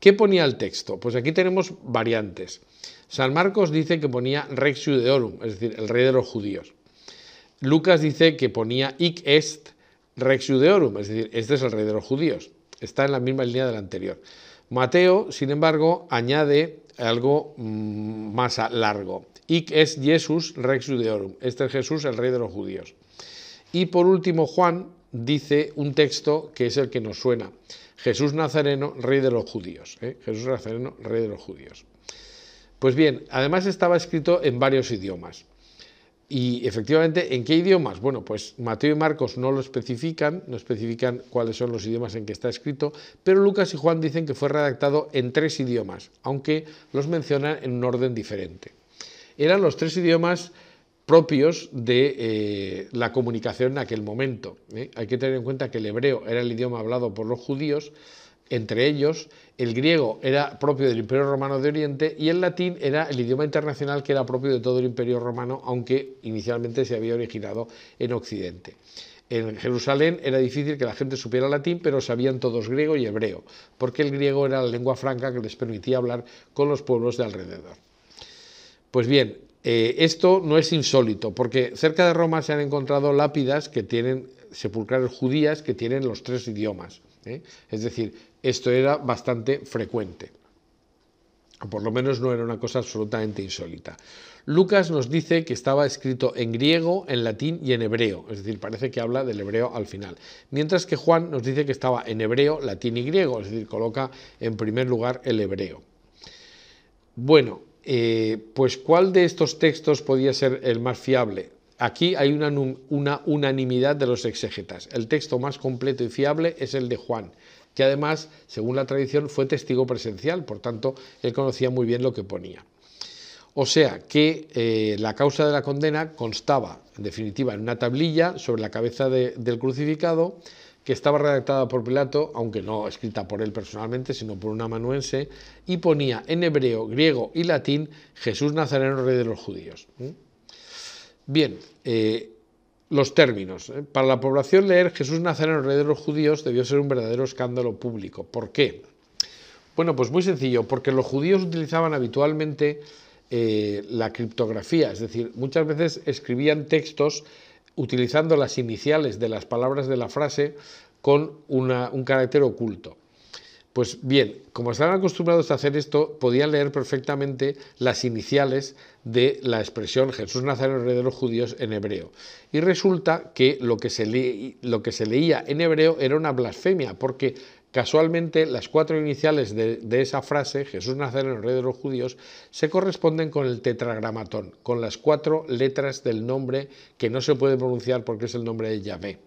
A: ¿Qué ponía el texto? Pues aquí tenemos variantes. San Marcos dice que ponía Rex Judeorum, es decir, el rey de los judíos. Lucas dice que ponía hic est rex es decir, este es el rey de los judíos. Está en la misma línea del anterior. Mateo, sin embargo, añade algo mm, más largo. Hic est Jesus rex judeorum. Este es Jesús, el rey de los judíos. Y por último, Juan dice un texto que es el que nos suena. Jesús Nazareno, rey de los judíos. ¿eh? Jesús Nazareno, rey de los judíos. Pues bien, además estaba escrito en varios idiomas. Y efectivamente, ¿en qué idiomas? Bueno, pues Mateo y Marcos no lo especifican, no especifican cuáles son los idiomas en que está escrito, pero Lucas y Juan dicen que fue redactado en tres idiomas, aunque los mencionan en un orden diferente. Eran los tres idiomas propios de eh, la comunicación en aquel momento. ¿eh? Hay que tener en cuenta que el hebreo era el idioma hablado por los judíos, entre ellos, el griego era propio del Imperio Romano de Oriente y el latín era el idioma internacional que era propio de todo el Imperio Romano, aunque inicialmente se había originado en Occidente. En Jerusalén era difícil que la gente supiera latín, pero sabían todos griego y hebreo, porque el griego era la lengua franca que les permitía hablar con los pueblos de alrededor. Pues bien, eh, esto no es insólito, porque cerca de Roma se han encontrado lápidas que tienen sepulcrales judías que tienen los tres idiomas. ¿eh? Es decir, esto era bastante frecuente. O por lo menos no era una cosa absolutamente insólita. Lucas nos dice que estaba escrito en griego, en latín y en hebreo, es decir, parece que habla del hebreo al final. Mientras que Juan nos dice que estaba en hebreo, latín y griego, es decir, coloca en primer lugar el hebreo. Bueno, eh, pues ¿cuál de estos textos podía ser el más fiable? Aquí hay una, una unanimidad de los exégetas. El texto más completo y fiable es el de Juan, que además, según la tradición, fue testigo presencial, por tanto, él conocía muy bien lo que ponía. O sea que eh, la causa de la condena constaba, en definitiva, en una tablilla sobre la cabeza del crucificado que estaba redactada por Pilato, aunque no escrita por él personalmente, sino por un amanuense, y ponía en hebreo, griego y latín Jesús Nazareno, rey de los judíos. Bien, eh, los términos. ¿eh? Para la población leer Jesús Nazareno, rey de los judíos, debió ser un verdadero escándalo público. ¿Por qué? Bueno, pues muy sencillo, porque los judíos utilizaban habitualmente eh, la criptografía, es decir, muchas veces escribían textos utilizando las iniciales de las palabras de la frase con un carácter oculto. Pues bien, como estaban acostumbrados a hacer esto, podían leer perfectamente las iniciales de la expresión Jesús Nazareno, rey de los judíos, en hebreo. Y resulta que lo que, se lo que se leía en hebreo era una blasfemia, porque casualmente las cuatro iniciales de, de esa frase, Jesús Nazareno, rey de los judíos, se corresponden con el tetragramatón, con las cuatro letras del nombre que no se puede pronunciar porque es el nombre de Yahvé.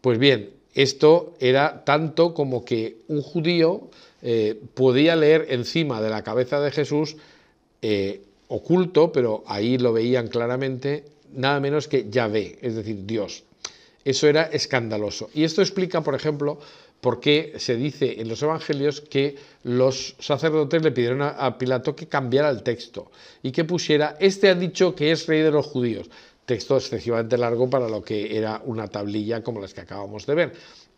A: Pues bien, esto era tanto como que un judío eh, podía leer encima de la cabeza de Jesús, eh, oculto, pero ahí lo veían claramente, nada menos que Yahvé, es decir, Dios. Eso era escandaloso. Y esto explica, por ejemplo, por qué se dice en los evangelios que los sacerdotes le pidieron a, Pilato que cambiara el texto y que pusiera, este ha dicho que es rey de los judíos texto excesivamente largo para lo que era una tablilla como las que acabamos de ver.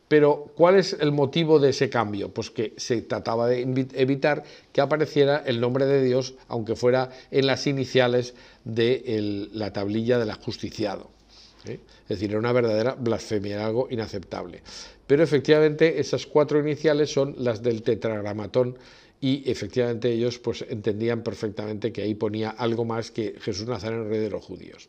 A: Pero, ¿cuál es el motivo de ese cambio? Pues que se trataba de evitar que apareciera el nombre de Dios, aunque fuera en las iniciales de la tablilla del ajusticiado. ¿eh? Es decir, era una verdadera blasfemia, algo inaceptable. Pero efectivamente esas cuatro iniciales son las del tetragramatón y efectivamente ellos pues entendían perfectamente que ahí ponía algo más que Jesús Nazareno, rey de los judíos.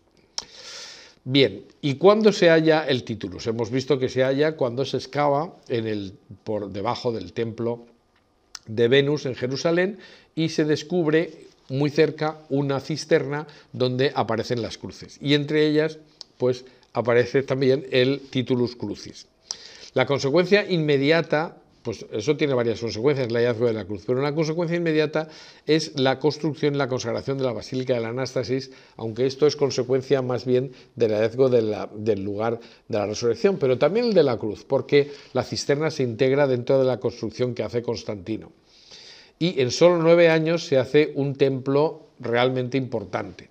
A: Bien, ¿y cuándo se halla el titulus? Hemos visto que se halla cuando se excava por debajo del templo de Venus en Jerusalén y se descubre muy cerca una cisterna donde aparecen las cruces. Y entre ellas, pues aparece también el titulus crucis. La consecuencia inmediata pues eso tiene varias consecuencias, el hallazgo de la cruz, pero una consecuencia inmediata es la construcción y la consagración de la Basílica de la Anástasis, aunque esto es consecuencia más bien del hallazgo del lugar de la resurrección, pero también el de la cruz, porque la cisterna se integra dentro de la construcción que hace Constantino. Y en solo nueve años se hace un templo realmente importante.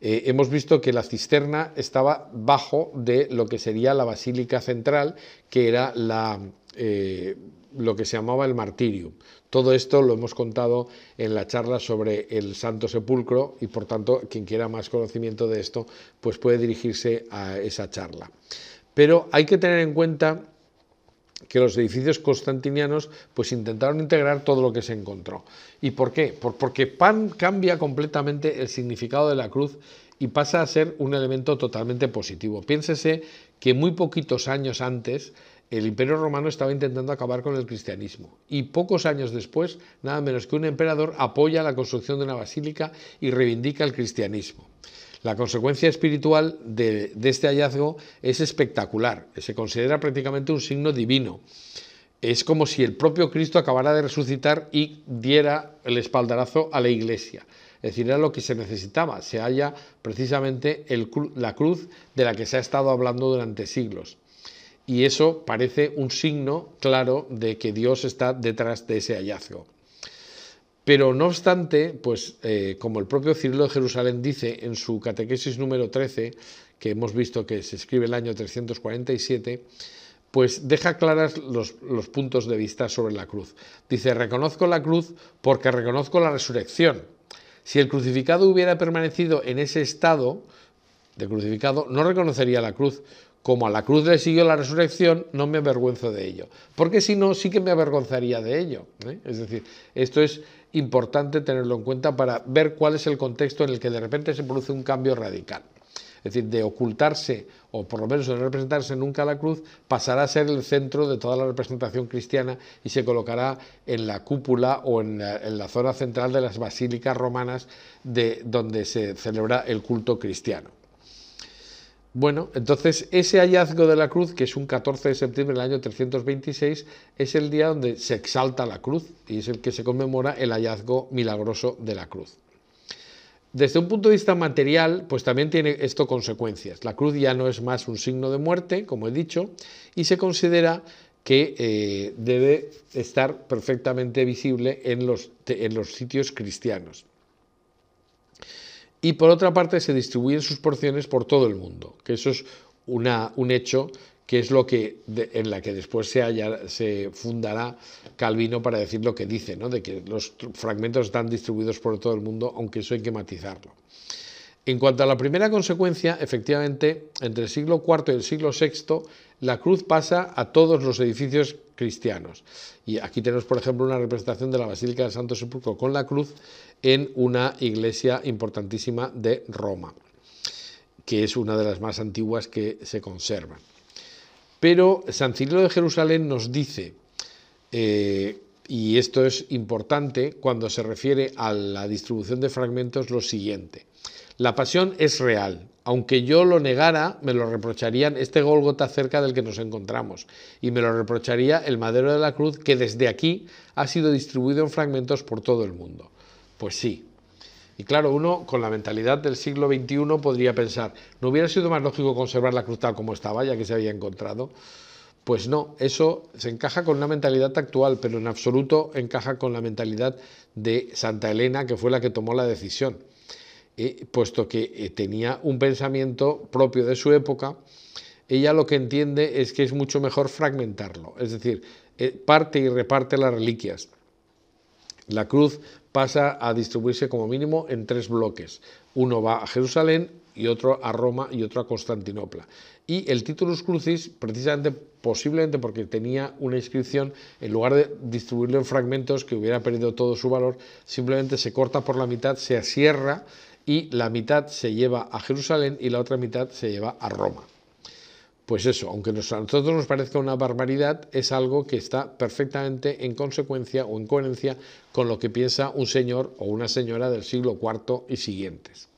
A: Eh, hemos visto que la cisterna estaba bajo de lo que sería la basílica central, que era la, eh, lo que se llamaba el martirio. Todo esto lo hemos contado en la charla sobre el Santo Sepulcro y por tanto quien quiera más conocimiento de esto pues puede dirigirse a esa charla. Pero hay que tener en cuenta que los edificios constantinianos pues intentaron integrar todo lo que se encontró. ¿Y por qué? porque pan cambia completamente el significado de la cruz y pasa a ser un elemento totalmente positivo. Piénsese que muy poquitos años antes el Imperio Romano estaba intentando acabar con el cristianismo y pocos años después, nada menos que un emperador apoya la construcción de una basílica y reivindica el cristianismo. La consecuencia espiritual de, este hallazgo es espectacular, se considera prácticamente un signo divino. Es como si el propio Cristo acabara de resucitar y diera el espaldarazo a la iglesia. Es decir, era lo que se necesitaba. Se halla precisamente la cruz de la que se ha estado hablando durante siglos. Y eso parece un signo claro de que Dios está detrás de ese hallazgo. Pero no obstante, pues eh, como el propio Cirilo de Jerusalén dice en su catequesis número 13, que hemos visto que se escribe el año 347, pues deja claras los, los puntos de vista sobre la cruz. Dice, reconozco la cruz porque reconozco la resurrección. Si el crucificado hubiera permanecido en ese estado de crucificado, no reconocería la cruz, como a la cruz le siguió la resurrección, no me avergüenzo de ello. Porque si no, sí que me avergonzaría de ello. ¿eh? Es decir, esto es importante tenerlo en cuenta para ver cuál es el contexto en el que de repente se produce un cambio radical. Es decir, de ocultarse o por lo menos de no representarse nunca a la cruz, pasará a ser el centro de toda la representación cristiana y se colocará en la cúpula o en la, zona central de las basílicas romanas de donde se celebra el culto cristiano. Bueno, entonces ese hallazgo de la cruz, que es un 14 de septiembre del año 326, es el día donde se exalta la cruz y es el que se conmemora el hallazgo milagroso de la cruz. Desde un punto de vista material, pues también tiene esto consecuencias. La cruz ya no es más un signo de muerte, como he dicho, y se considera que eh, debe estar perfectamente visible en los sitios cristianos y por otra parte se distribuyen sus porciones por todo el mundo, que eso es un hecho que es lo que en la que después se, se fundará Calvino para decir lo que dice, de que los fragmentos están distribuidos por todo el mundo, aunque eso hay que matizarlo. En cuanto a la primera consecuencia, efectivamente, entre el siglo IV y el siglo VI, la cruz pasa a todos los edificios cristianos. Y aquí tenemos, por ejemplo, una representación de la Basílica del Santo Sepulcro con la cruz en una iglesia importantísima de Roma, que es una de las más antiguas que se conservan. Pero San Cirilo de Jerusalén nos dice, eh, y esto es importante cuando se refiere a la distribución de fragmentos, lo siguiente. La pasión es real. Aunque yo lo negara, me lo reprocharían este Gólgota cerca del que nos encontramos, y me lo reprocharía el madero de la cruz que desde aquí ha sido distribuido en fragmentos por todo el mundo. Pues sí. Y claro, uno con la mentalidad del siglo XXI podría pensar, ¿no hubiera sido más lógico conservar la cruz tal como estaba, ya que se había encontrado? Pues no, eso se encaja con una mentalidad actual, pero en absoluto encaja con la mentalidad de Santa Elena, que fue la que tomó la decisión. Eh, puesto que eh, tenía un pensamiento propio de su época, ella lo que entiende es que es mucho mejor fragmentarlo, es decir, eh, parte y reparte las reliquias. La cruz pasa a distribuirse como mínimo en tres bloques. Uno va a Jerusalén y otro a Roma y otro a Constantinopla. Y el Titulus Crucis, precisamente, posiblemente porque tenía una inscripción, en lugar de distribuirlo en fragmentos que hubiera perdido todo su valor, simplemente se corta por la mitad, se asierra y la mitad se lleva a Jerusalén y la otra mitad se lleva a Roma. Pues eso, aunque a nosotros nos parezca una barbaridad, es algo que está perfectamente en consecuencia o en coherencia con lo que piensa un señor o una señora del siglo IV y siguientes.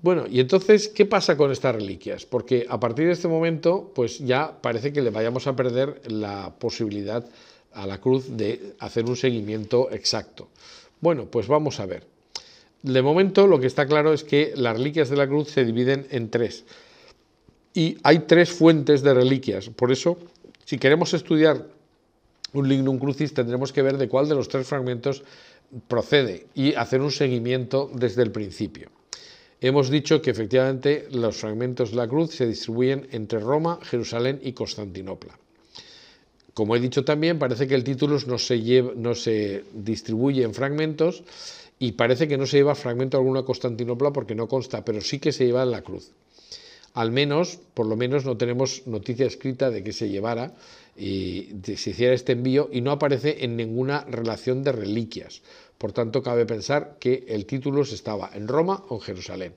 A: Bueno, y entonces, ¿qué pasa con estas reliquias? Porque a partir de este momento, pues ya parece que le vayamos a perder la posibilidad a la cruz de hacer un seguimiento exacto. Bueno, pues vamos a ver. De momento lo que está claro es que las reliquias de la cruz se dividen en tres. Y hay tres fuentes de reliquias. Por eso, si queremos estudiar un lignum crucis, tendremos que ver de cuál de los tres fragmentos procede y hacer un seguimiento desde el principio. Hemos dicho que efectivamente los fragmentos de la cruz se distribuyen entre Roma, Jerusalén y Constantinopla. Como he dicho también, parece que el título no se, no se distribuye en fragmentos y parece que no se lleva fragmento alguno a Constantinopla porque no consta, pero sí que se lleva en la cruz. Al menos, por lo menos, no tenemos noticia escrita de que se llevara y se hiciera este envío y no aparece en ninguna relación de reliquias. Por tanto, cabe pensar que el título se estaba en Roma o en Jerusalén.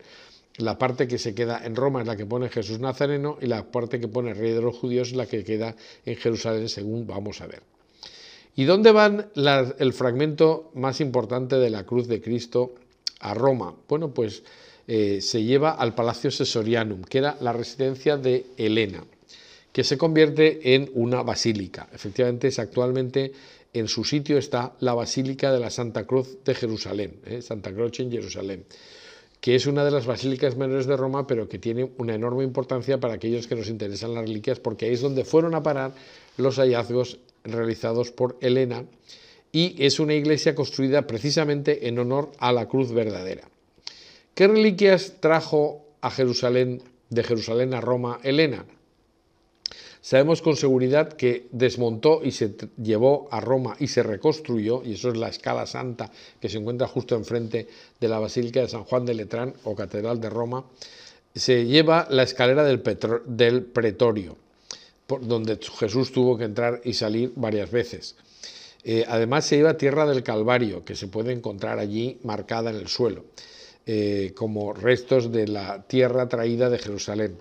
A: La parte que se queda en Roma es la que pone Jesús Nazareno y la parte que pone Rey de los Judíos es la que queda en Jerusalén, según vamos a ver. ¿Y dónde van el fragmento más importante de la cruz de Cristo a Roma? Bueno, pues eh, se lleva al Palacio Sesorianum, que era la residencia de Helena, que se convierte en una basílica. Efectivamente, es actualmente en su sitio está la Basílica de la Santa Cruz de Jerusalén, ¿eh? Santa Croce en Jerusalén, que es una de las basílicas menores de Roma, pero que tiene una enorme importancia para aquellos que nos interesan las reliquias, porque ahí es donde fueron a parar los hallazgos realizados por Elena y es una iglesia construida precisamente en honor a la cruz verdadera. ¿Qué reliquias trajo a Jerusalén de Jerusalén a Roma Elena? Sabemos con seguridad que desmontó y se llevó a Roma y se reconstruyó, y eso es la escala santa que se encuentra justo enfrente de la Basílica de San Juan de Letrán o Catedral de Roma, se lleva la escalera del pretorio donde Jesús tuvo que entrar y salir varias veces. Eh, además se iba a Tierra del Calvario, que se puede encontrar allí marcada en el suelo, eh, como restos de la tierra traída de Jerusalén.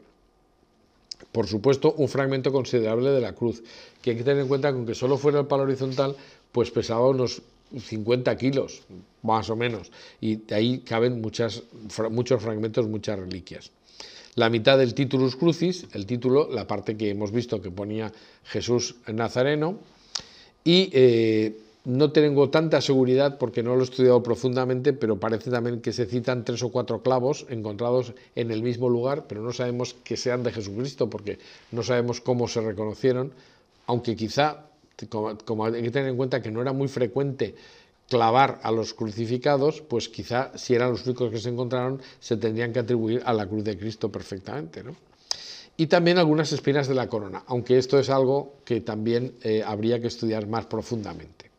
A: Por supuesto, un fragmento considerable de la cruz, que hay que tener en cuenta que aunque solo fuera el palo horizontal, pues pesaba unos 50 kilos, más o menos, y de ahí caben muchas, muchos fragmentos, muchas reliquias la mitad del titulus crucis, el título, la parte que hemos visto que ponía Jesús Nazareno, y eh, no tengo tanta seguridad porque no lo he estudiado profundamente, pero parece también que se citan tres o cuatro clavos encontrados en el mismo lugar, pero no sabemos que sean de Jesucristo porque no sabemos cómo se reconocieron, aunque quizá, como hay que tener en cuenta que no era muy frecuente clavar a los crucificados, pues quizá si eran los únicos que se encontraron, se tendrían que atribuir a la cruz de Cristo perfectamente. Y también algunas espinas de la corona, aunque esto es algo que también eh, habría que estudiar más profundamente.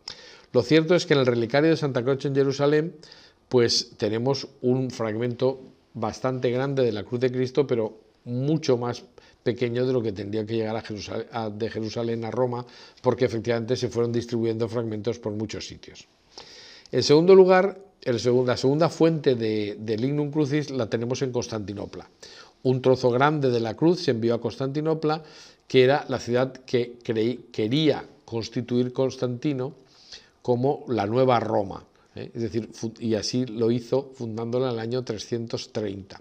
A: Lo cierto es que en el relicario de Santa Croce en Jerusalén, pues tenemos un fragmento bastante grande de la cruz de Cristo, pero mucho más pequeño de lo que tendría que llegar de Jerusalén a Roma, porque efectivamente se fueron distribuyendo fragmentos por muchos sitios. En segundo lugar, la segunda fuente del Lignum Crucis la tenemos en Constantinopla. Un trozo grande de la cruz se envió a Constantinopla, que era la ciudad que quería constituir Constantino como la nueva Roma. ¿eh? Es decir, y así lo hizo fundándola en el año 330.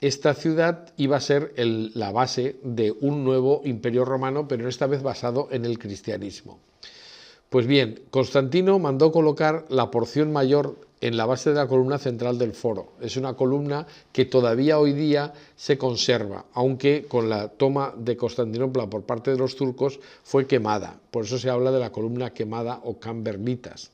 A: Esta ciudad iba a ser la base de un nuevo imperio romano, pero esta vez basado en el cristianismo. Pues bien, Constantino mandó colocar la porción mayor en la base de la columna central del foro. Es una columna que todavía hoy día se conserva, aunque con la toma de Constantinopla por parte de los turcos fue quemada. Por eso se habla de la columna quemada o cambermitas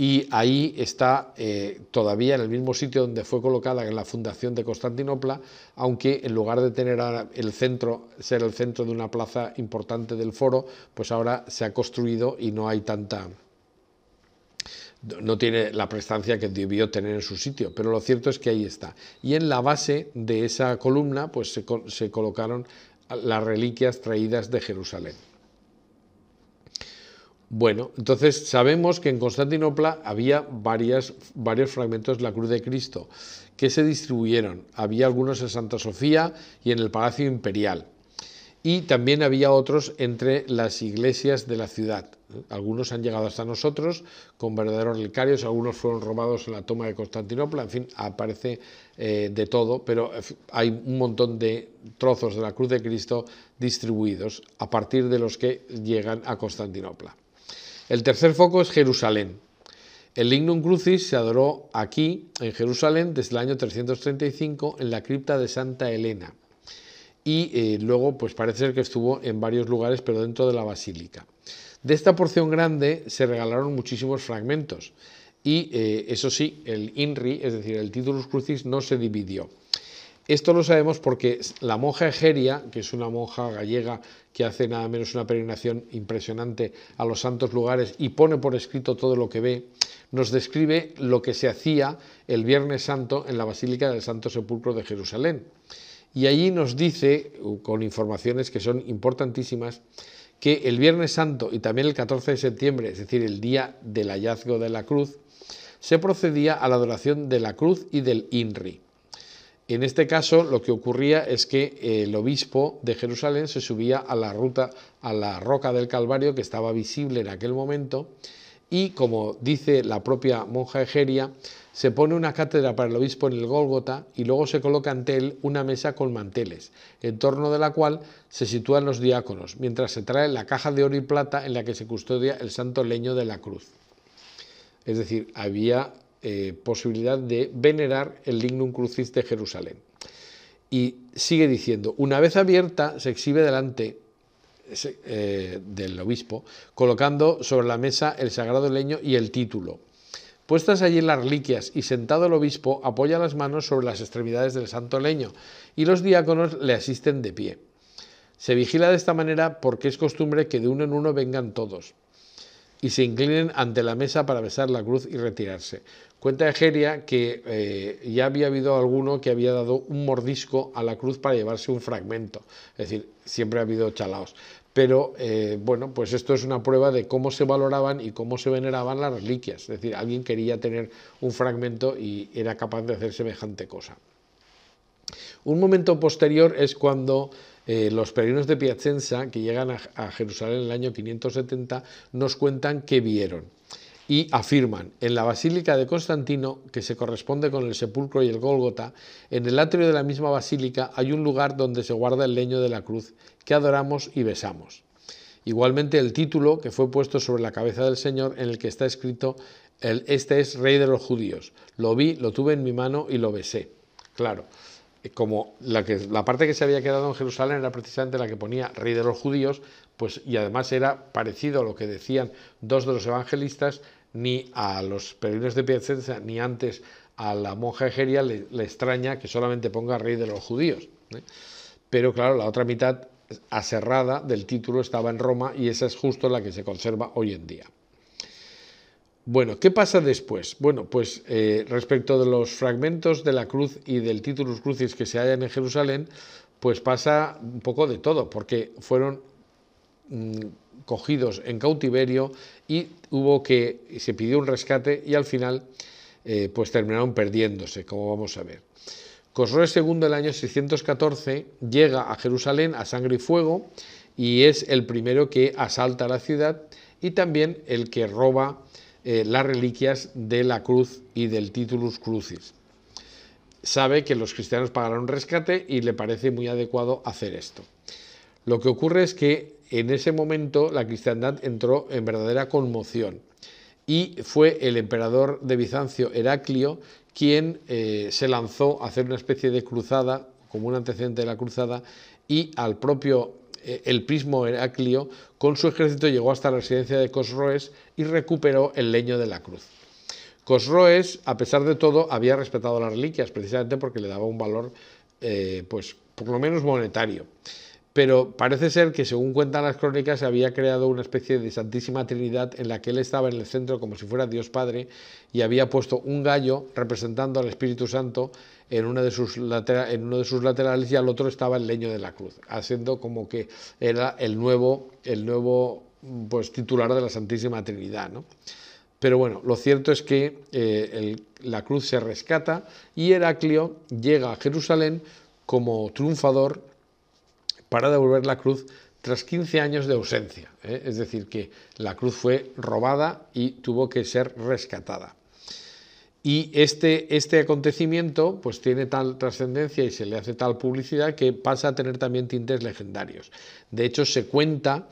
A: y ahí está eh, todavía en el mismo sitio donde fue colocada en la fundación de Constantinopla, aunque en lugar de tener el centro, ser el centro de una plaza importante del foro, pues ahora se ha construido y no hay tanta no tiene la prestancia que debió tener en su sitio, pero lo cierto es que ahí está. Y en la base de esa columna pues se colocaron las reliquias traídas de Jerusalén. Bueno, entonces sabemos que en Constantinopla había varios fragmentos de la cruz de Cristo que se distribuyeron. Había algunos en Santa Sofía y en el Palacio Imperial. Y también había otros entre las iglesias de la ciudad. Algunos han llegado hasta nosotros con verdaderos relicarios, algunos fueron robados en la toma de Constantinopla, en fin, aparece eh, de todo, pero hay un montón de trozos de la cruz de Cristo distribuidos a partir de los que llegan a Constantinopla. El tercer foco es Jerusalén. El Lignum Crucis se adoró aquí, en Jerusalén, desde el año 335, en la cripta de Santa Elena. Y eh, luego, pues parece ser que estuvo en varios lugares, pero dentro de la basílica. De esta porción grande se regalaron muchísimos fragmentos. Y eh, eso sí, el INRI, es decir, el Titulus Crucis, no se dividió. Esto lo sabemos porque la monja Egeria, que es una monja gallega que hace nada menos una peregrinación impresionante a los santos lugares y pone por escrito todo lo que ve, nos describe lo que se hacía el Viernes Santo en la Basílica del Santo Sepulcro de Jerusalén. Y allí nos dice, uh, con informaciones que son importantísimas, que el Viernes Santo y también el 14 de septiembre, es decir, el día del hallazgo de la cruz, se procedía a la adoración de la cruz y del INRI. En este caso, lo que ocurría es que el obispo de Jerusalén se subía a la ruta, a la roca del Calvario que estaba visible en aquel momento, y como dice la propia monja Egeria, se pone una cátedra para el obispo en el Gólgota y luego se coloca ante él una mesa con manteles, en torno de la cual se sitúan los diáconos, mientras se trae la caja de oro y plata en la que se custodia el santo leño de la cruz. Es decir, había eh, posibilidad de venerar el Lignum Crucis de Jerusalén. Y sigue diciendo, una vez abierta se exhibe delante eh, del obispo, colocando sobre la mesa el sagrado leño y el título. Puestas allí las reliquias y sentado el obispo apoya las manos sobre las extremidades del santo leño y los diáconos le asisten de pie. Se vigila de esta manera porque es costumbre que de uno en uno vengan todos y se inclinen ante la mesa para besar la cruz y retirarse. Cuenta Egeria que eh, ya había habido alguno que había dado un mordisco a la cruz para llevarse un fragmento. Es decir, siempre ha habido chalaos. Pero eh, bueno, pues esto es una prueba de cómo se valoraban y cómo se veneraban las reliquias. Es decir, alguien quería tener un fragmento y era capaz de hacer semejante cosa. Un momento posterior es cuando eh, los peregrinos de Piacenza, que llegan a, Jerusalén en el año 570, nos cuentan qué vieron y afirman, en la Basílica de Constantino, que se corresponde con el sepulcro y el Gólgota, en el atrio de la misma basílica hay un lugar donde se guarda el leño de la cruz que adoramos y besamos. Igualmente el título que fue puesto sobre la cabeza del Señor en el que está escrito, el, este es Rey de los Judíos. Lo vi, lo tuve en mi mano y lo besé. Claro, eh, como la, parte que se había quedado en Jerusalén era precisamente la que ponía rey de los judíos, pues, y además era parecido a lo que decían dos de los evangelistas, ni a los peregrinos de Piacenza, ni antes a la monja Egeria le, extraña que solamente ponga rey de los judíos. ¿eh? Pero claro, la otra mitad aserrada del título estaba en Roma y esa es justo la que se conserva hoy en día. Bueno, ¿qué pasa después? Bueno, pues eh, respecto de los fragmentos de la cruz y del Titulus Crucis que se hallan en Jerusalén, pues pasa un poco de todo, porque fueron mm, cogidos en cautiverio y hubo que se pidió un rescate y al final eh, pues terminaron perdiéndose, como vamos a ver. Cosroes II del año 614 llega a Jerusalén a sangre y fuego y es el primero que asalta la ciudad y también el que roba eh, las reliquias de la cruz y del titulus crucis. Sabe que los cristianos pagaron rescate y le parece muy adecuado hacer esto. Lo que ocurre es que en ese momento la cristiandad entró en verdadera conmoción y fue el emperador de Bizancio Heraclio quien eh, se lanzó a hacer una especie de cruzada, como un antecedente de la cruzada, y al propio eh, el prismo Heraclio, con su ejército llegó hasta la residencia de Cosroes y recuperó el leño de la cruz. Cosroes, a pesar de todo, había respetado las reliquias, precisamente porque le daba un valor, eh, pues, por lo menos monetario. Pero parece ser que, según cuentan las crónicas, se había creado una especie de Santísima Trinidad en la que él estaba en el centro como si fuera Dios Padre y había puesto un gallo representando al Espíritu Santo en, de sus uno de sus laterales y al otro estaba el leño de la cruz, haciendo como que era el nuevo, pues, titular de la Santísima Trinidad. Pero bueno, lo cierto es que eh, la cruz se rescata y Heraclio llega a Jerusalén como triunfador para devolver la cruz tras 15 años de ausencia. ¿eh? Es decir, que la cruz fue robada y tuvo que ser rescatada. Y este, este acontecimiento pues tiene tal trascendencia y se le hace tal publicidad que pasa a tener también tintes legendarios. De hecho, se cuenta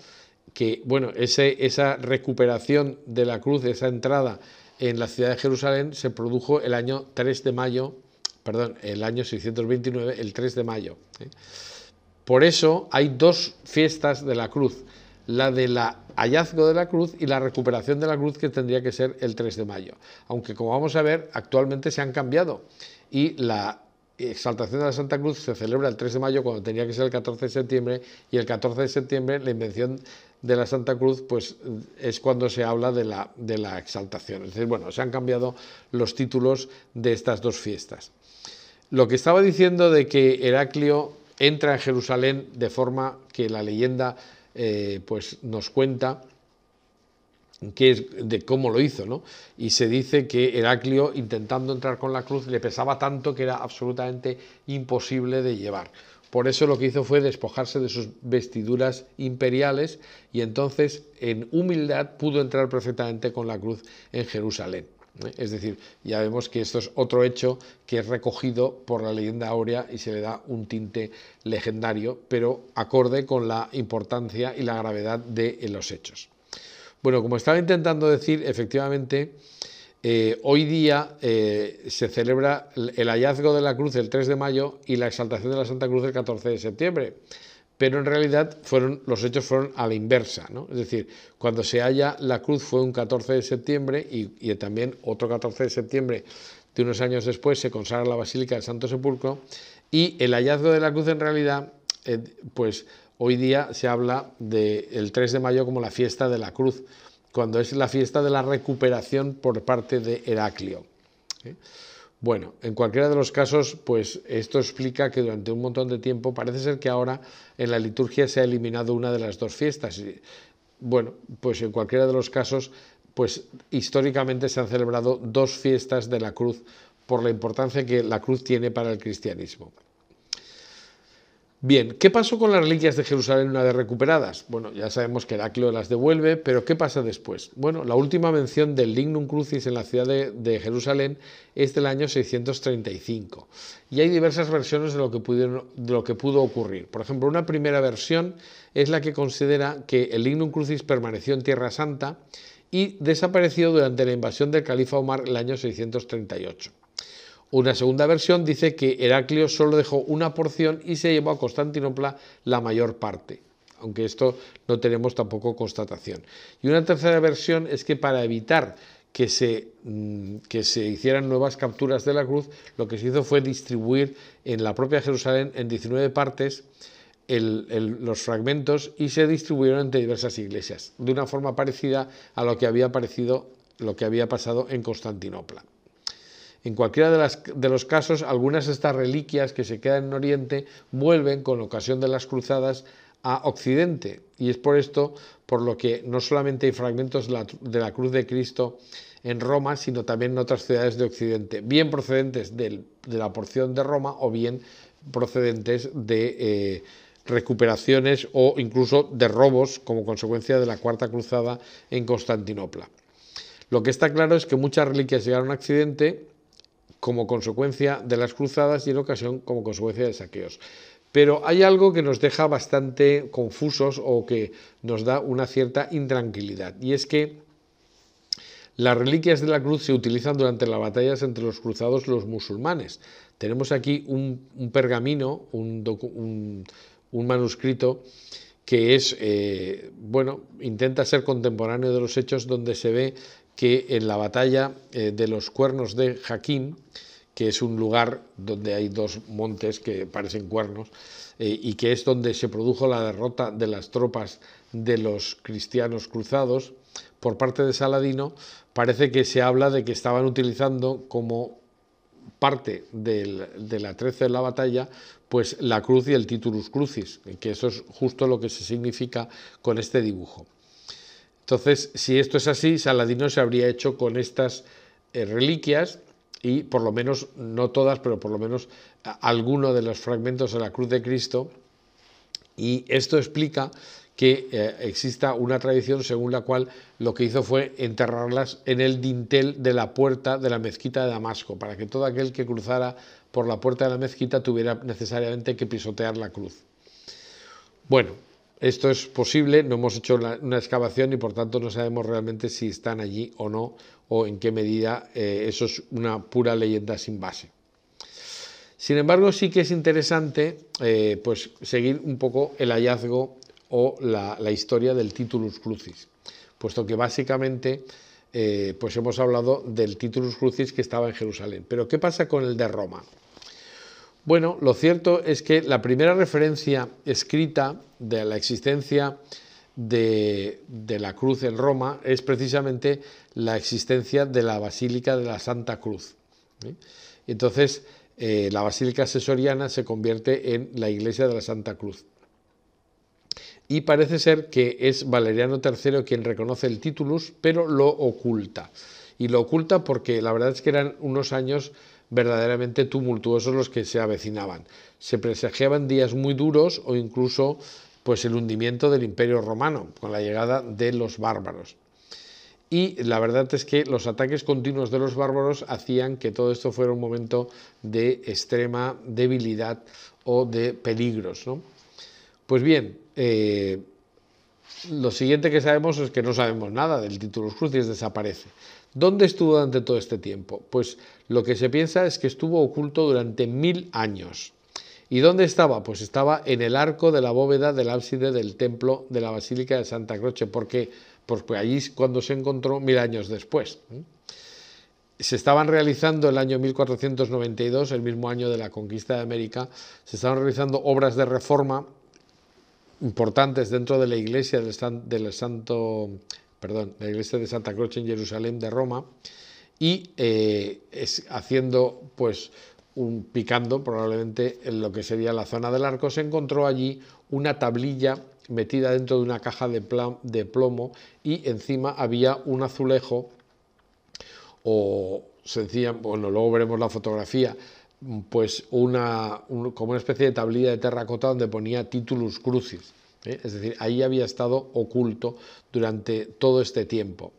A: que bueno, esa recuperación de la cruz, de esa entrada en la ciudad de Jerusalén, se produjo el año 3 de mayo, perdón, el año 629, el 3 de mayo. ¿eh? Por eso hay dos fiestas de la cruz, la de la hallazgo de la cruz y la recuperación de la cruz que tendría que ser el 3 de mayo. Aunque como vamos a ver, actualmente se han cambiado y la exaltación de la Santa Cruz se celebra el 3 de mayo cuando tenía que ser el 14 de septiembre y el 14 de septiembre la invención de la Santa Cruz pues es cuando se habla de la, de la exaltación. Es decir, bueno, se han cambiado los títulos de estas dos fiestas. Lo que estaba diciendo de que Heraclio entra en Jerusalén de forma que la leyenda eh, pues nos cuenta de cómo lo hizo, ¿no? Y se dice que Heraclio, intentando entrar con la cruz, le pesaba tanto que era absolutamente imposible de llevar. Por eso lo que hizo fue despojarse de sus vestiduras imperiales y entonces en humildad pudo entrar perfectamente con la cruz en Jerusalén. ¿eh? Es decir, ya vemos que esto es otro hecho que es recogido por la leyenda áurea y se le da un tinte legendario, pero acorde con la importancia y la gravedad de los hechos. Bueno, como estaba intentando decir, efectivamente, eh, hoy día eh, se celebra el hallazgo de la cruz el 3 de mayo y la exaltación de la Santa Cruz el 14 de septiembre pero en realidad fueron, los hechos fueron a la inversa. ¿no? Es decir, cuando se halla la cruz fue un 14 de septiembre y, también otro 14 de septiembre de unos años después se consagra la Basílica del Santo Sepulcro y el hallazgo de la cruz en realidad, eh, pues hoy día se habla del 3 de mayo como la fiesta de la cruz, cuando es la fiesta de la recuperación por parte de Heraclio. ¿eh? Bueno, en cualquiera de los casos, pues esto explica que durante un montón de tiempo parece ser que ahora en la liturgia se ha eliminado una de las dos fiestas. Bueno, pues en cualquiera de los casos, pues históricamente se han celebrado dos fiestas de la cruz por la importancia que la cruz tiene para el cristianismo. Bien, ¿qué pasó con las reliquias de Jerusalén una vez recuperadas? Bueno, ya sabemos que Heraclio las devuelve, pero ¿qué pasa después? Bueno, la última mención del Lignum Crucis en la ciudad de, Jerusalén es del año 635 y hay diversas versiones de lo, que de lo que pudo ocurrir. Por ejemplo, una primera versión es la que considera que el Lignum Crucis permaneció en Tierra Santa y desapareció durante la invasión del califa Omar el año 638. Una segunda versión dice que Heraclio solo dejó una porción y se llevó a Constantinopla la mayor parte, aunque esto no tenemos tampoco constatación. Y una tercera versión es que para evitar que se, mm, que se hicieran nuevas capturas de la cruz, lo que se hizo fue distribuir en la propia Jerusalén en 19 partes los fragmentos y se distribuyeron entre diversas iglesias, de una forma parecida a lo que había, parecido, lo que había pasado en Constantinopla. En cualquiera de, los casos, algunas de estas reliquias que se quedan en Oriente vuelven con ocasión de las cruzadas a Occidente. Y es por esto por lo que no solamente hay fragmentos de la, cruz de Cristo en Roma, sino también en otras ciudades de Occidente, bien procedentes de la porción de Roma o bien procedentes de... Eh, recuperaciones o incluso de robos como consecuencia de la Cuarta Cruzada en Constantinopla. Lo que está claro es que muchas reliquias llegaron a Occidente como consecuencia de las cruzadas y en ocasión como consecuencia de saqueos. Pero hay algo que nos deja bastante confusos o que nos da una cierta intranquilidad, y es que las reliquias de la cruz se utilizan durante las batallas entre los cruzados y los musulmanes. Tenemos aquí un, pergamino, un, manuscrito que es, eh, bueno, intenta ser contemporáneo de los hechos donde se ve que en la batalla eh, de los cuernos de Jaquín, que es un lugar donde hay dos montes que parecen cuernos, eh, y que es donde se produjo la derrota de las tropas de los cristianos cruzados por parte de Saladino, parece que se habla de que estaban utilizando como parte de la trece de la batalla, pues la cruz y el titulus crucis, que eso es justo lo que se significa con este dibujo. Entonces, si esto es así, Saladino se habría hecho con estas eh, reliquias y por lo menos, no todas, pero por lo menos alguno de los fragmentos de la cruz de Cristo. Y esto explica que eh, exista una tradición según la cual lo que hizo fue enterrarlas en el dintel de la puerta de la mezquita de Damasco, para que todo aquel que cruzara por la puerta de la mezquita tuviera necesariamente que pisotear la cruz. Bueno, esto es posible, no hemos hecho una excavación y por tanto no sabemos realmente si están allí o no, o en qué medida eh, eso es una pura leyenda sin base. Sin embargo, sí que es interesante eh, pues, seguir un poco el hallazgo o la, historia del Titulus Crucis, puesto que básicamente eh, pues hemos hablado del Titulus Crucis que estaba en Jerusalén. Pero ¿qué pasa con el de Roma? Bueno, lo cierto es que la primera referencia escrita de la existencia de, la cruz en Roma es precisamente la existencia de la Basílica de la Santa Cruz. ¿eh? Entonces, eh, la Basílica Sesoriana se convierte en la Iglesia de la Santa Cruz. Y parece ser que es Valeriano III quien reconoce el titulus, pero lo oculta. Y lo oculta porque la verdad es que eran unos años verdaderamente tumultuosos los que se avecinaban. Se presagiaban días muy duros o incluso pues el hundimiento del imperio romano con la llegada de los bárbaros. Y la verdad es que los ataques continuos de los bárbaros hacían que todo esto fuera un momento de extrema debilidad o de peligros. Pues bien, eh, lo siguiente que sabemos es que no sabemos nada del título Crucis, desaparece. ¿Dónde estuvo durante todo este tiempo? Pues lo que se piensa es que estuvo oculto durante mil años. ¿Y dónde estaba? Pues estaba en el arco de la bóveda del ábside del templo de la Basílica de Santa Croce, pues porque pues, allí es cuando se encontró mil años después. Se estaban realizando el año 1492, el mismo año de la conquista de América, se estaban realizando obras de reforma importantes dentro de la iglesia del Santo perdón, la iglesia de Santa Croce en Jerusalén de Roma, y eh, haciendo pues un picando probablemente en lo que sería la zona del arco, se encontró allí una tablilla metida dentro de una caja de, plomo y encima había un azulejo o decía, bueno, luego veremos la fotografía, pues una, como una especie de tablilla de terracota donde ponía titulus crucis. ¿eh? Es decir, ahí había estado oculto durante todo este tiempo.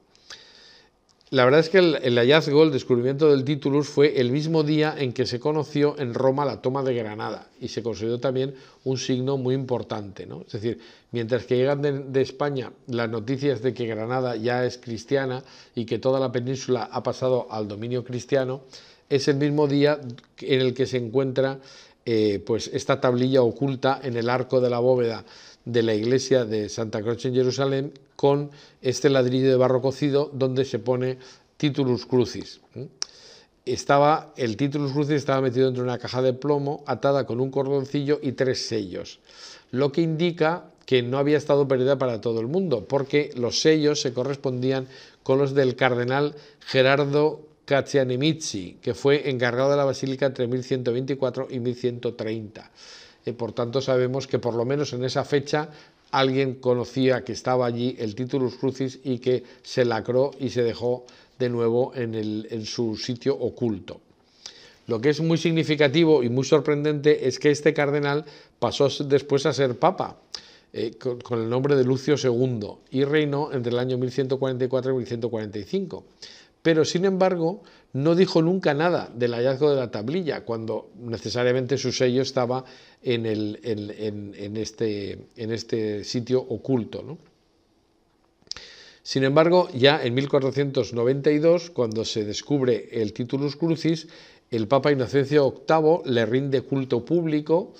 A: La verdad es que el, hallazgo, el descubrimiento del Titulus fue el mismo día en que se conoció en Roma la toma de Granada y se consideró también un signo muy importante. Es decir, mientras que llegan de, España las noticias de que Granada ya es cristiana y que toda la península ha pasado al dominio cristiano, es el mismo día en el que se encuentra eh, pues esta tablilla oculta en el arco de la bóveda de la iglesia de Santa Croce en Jerusalén con este ladrillo de barro cocido donde se pone Titulus Crucis. Estaba, el Titulus Crucis estaba metido dentro de una caja de plomo atada con un cordoncillo y tres sellos, lo que indica que no había estado perdida para todo el mundo, porque los sellos se correspondían con los del cardenal Gerardo Caccianemici, que fue encargado de la basílica entre 1124 y 1130 por tanto sabemos que por lo menos en esa fecha alguien conocía que estaba allí el titulus crucis y que se lacró y se dejó de nuevo en, su sitio oculto. Lo que es muy significativo y muy sorprendente es que este cardenal pasó después a ser papa. Eh, con, el nombre de Lucio II y reinó entre el año 1144 y 1145. Pero, sin embargo, no dijo nunca nada del hallazgo de la tablilla, cuando necesariamente su sello estaba en, este, este, sitio oculto. Sin embargo, ya en 1492, cuando se descubre el Titulus Crucis, el Papa Inocencio VIII le rinde culto público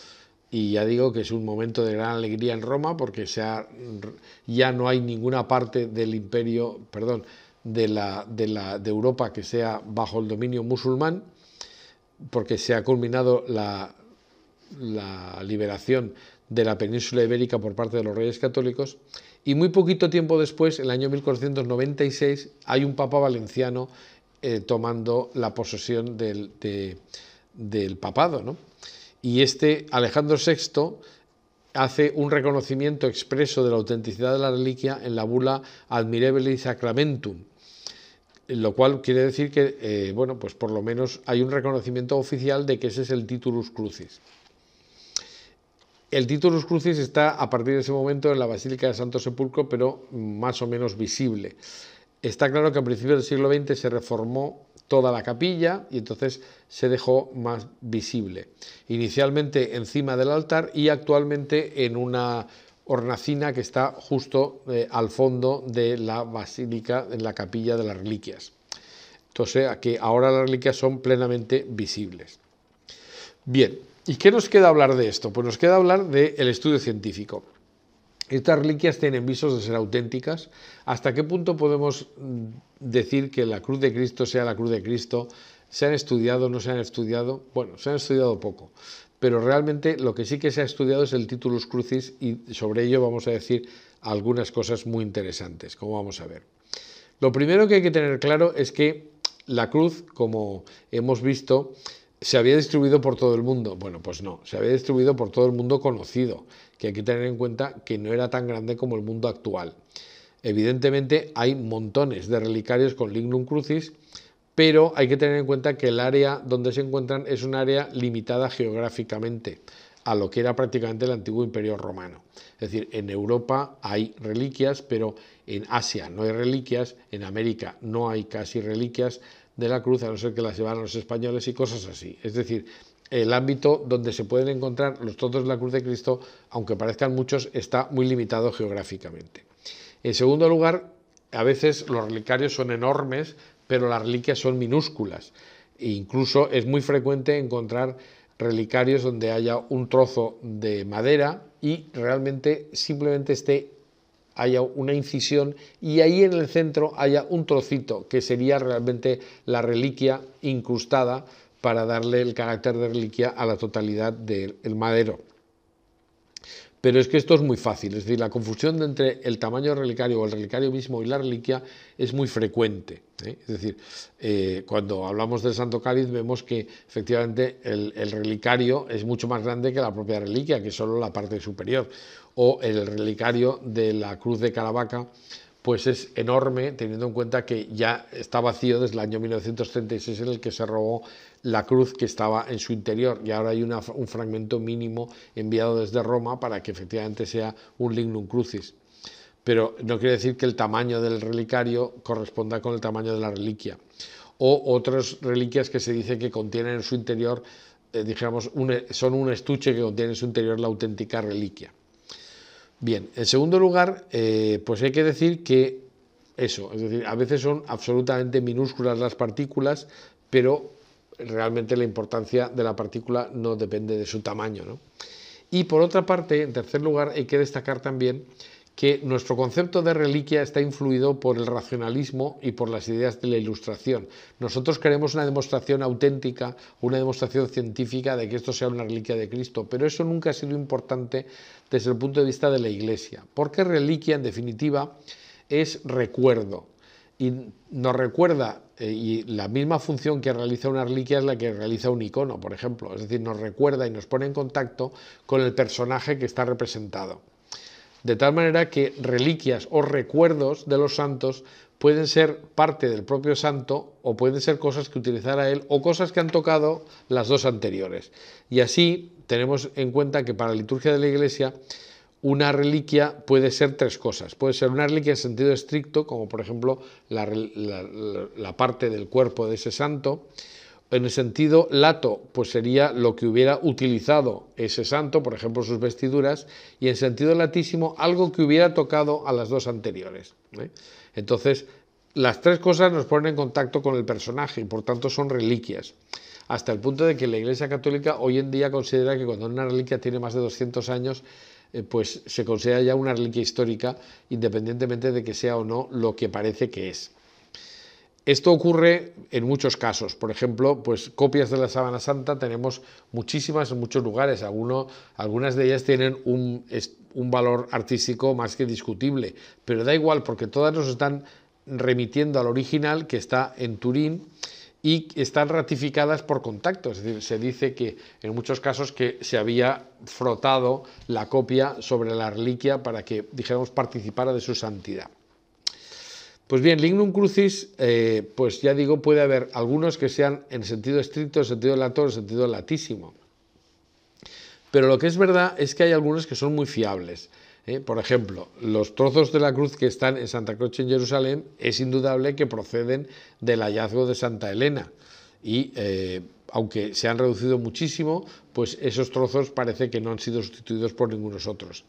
A: y ya digo que es un momento de gran alegría en Roma porque ya no hay ninguna parte del imperio, perdón, de, la, de, Europa que sea bajo el dominio musulmán, porque se ha culminado la, liberación de la península ibérica por parte de los reyes católicos, y muy poquito tiempo después, en el año 1496, hay un papa valenciano eh, tomando la posesión del, del papado. Y este Alejandro VI hace un reconocimiento expreso de la autenticidad de la reliquia en la bula Admirabilis Sacramentum, lo cual quiere decir que, eh, bueno, pues por lo menos hay un reconocimiento oficial de que ese es el titulus crucis. El titulus crucis está a partir de ese momento en la Basílica de Santo Sepulcro, pero más o menos visible. Está claro que a principios del siglo XX se reformó toda la capilla y entonces se dejó más visible. Inicialmente encima del altar y actualmente en una hornacina que está justo eh, al fondo de la basílica, en la capilla de las reliquias. Entonces, que ahora las reliquias son plenamente visibles. Bien, ¿y qué nos queda hablar de esto? Pues nos queda hablar del estudio científico. Estas reliquias tienen visos de ser auténticas. ¿Hasta qué punto podemos mm, decir que la cruz de Cristo sea la cruz de Cristo? ¿Se han estudiado? ¿No se han estudiado? Bueno, se han estudiado poco pero realmente lo que sí que se ha estudiado es el titulus crucis y sobre ello vamos a decir algunas cosas muy interesantes, como vamos a ver. Lo primero que hay que tener claro es que la cruz, como hemos visto, se había distribuido por todo el mundo. Bueno, pues no, se había distribuido por todo el mundo conocido, que hay que tener en cuenta que no era tan grande como el mundo actual. Evidentemente hay montones de relicarios con lignum crucis, pero hay que tener en cuenta que el área donde se encuentran es un área limitada geográficamente a lo que era prácticamente el antiguo imperio romano. Es decir, en Europa hay reliquias, pero en Asia no hay reliquias, en América no hay casi reliquias de la cruz, a no ser que las llevaran los españoles y cosas así. Es decir, el ámbito donde se pueden encontrar los totos de la cruz de Cristo, aunque parezcan muchos, está muy limitado geográficamente. En segundo lugar, a veces los relicarios son enormes, pero las reliquias son minúsculas. E incluso es muy frecuente encontrar relicarios donde haya un trozo de madera y realmente simplemente esté haya una incisión y ahí en el centro haya un trocito que sería realmente la reliquia incrustada para darle el carácter de reliquia a la totalidad del madero. Pero es que esto es muy fácil, es decir, la confusión entre el tamaño del relicario o el relicario mismo y la reliquia es muy frecuente. ¿eh? Es decir, eh, cuando hablamos del Santo Cáliz vemos que efectivamente el, relicario es mucho más grande que la propia reliquia, que es solo la parte superior. O el relicario de la cruz de Caravaca, pues es enorme teniendo en cuenta que ya está vacío desde el año 1936 en el que se robó la cruz que estaba en su interior y ahora hay un fragmento mínimo enviado desde Roma para que efectivamente sea un lignum crucis pero no quiere decir que el tamaño del relicario corresponda con el tamaño de la reliquia. O otras reliquias que se dice que contienen en su interior, eh, digamos, son un estuche que contiene en su interior la auténtica reliquia. Bien, en segundo lugar, eh, pues hay que decir que eso, es decir, a veces son absolutamente minúsculas las partículas, pero realmente la importancia de la partícula no depende de su tamaño. Y por otra parte, en tercer lugar, hay que destacar también que nuestro concepto de reliquia está influido por el racionalismo y por las ideas de la Ilustración. Nosotros queremos una demostración auténtica, una demostración científica de que esto sea una reliquia de Cristo, pero eso nunca ha sido importante desde el punto de vista de la Iglesia, porque reliquia, en definitiva, es recuerdo. Y nos recuerda, eh, y la misma función que realiza una reliquia es la que realiza un icono, por ejemplo. Es decir, nos recuerda y nos pone en contacto con el personaje que está representado de tal manera que reliquias o recuerdos de los santos pueden ser parte del propio santo o pueden ser cosas que utilizará él o cosas que han tocado las dos anteriores. Y así tenemos en cuenta que para la liturgia de la iglesia una reliquia puede ser tres cosas. Puede ser una reliquia en sentido estricto, como por ejemplo la parte del cuerpo de ese santo, en el sentido lato, pues sería lo que hubiera utilizado ese santo, por ejemplo, sus vestiduras, y en sentido latísimo, algo que hubiera tocado a las dos anteriores. ¿eh? Entonces, las tres cosas nos ponen en contacto con el personaje y por tanto son reliquias. Hasta el punto de que la Iglesia Católica hoy en día considera que cuando una reliquia tiene más de 200 años, eh, pues se considera ya una reliquia histórica, independientemente de que sea o no lo que parece que es. Esto ocurre en muchos casos. Por ejemplo, pues copias de la Sábana Santa tenemos muchísimas en muchos lugares. algunas de ellas tienen un, valor artístico más que discutible, pero da igual porque todas nos están remitiendo al original que está en Turín y están ratificadas por contacto. Es decir, se dice que en muchos casos que se había frotado la copia sobre la reliquia para que, dijéramos, participara de su santidad. Pues bien, lignum crucis, eh, pues ya digo, puede haber algunos que sean en sentido estricto, en sentido lato, en sentido latísimo. Pero lo que es verdad es que hay algunos que son muy fiables. ¿eh? Por ejemplo, los trozos de la cruz que están en Santa Croce en Jerusalén es indudable que proceden del hallazgo de Santa Elena. Y eh, aunque se han reducido muchísimo, pues esos trozos parece que no han sido sustituidos por ningunos otros.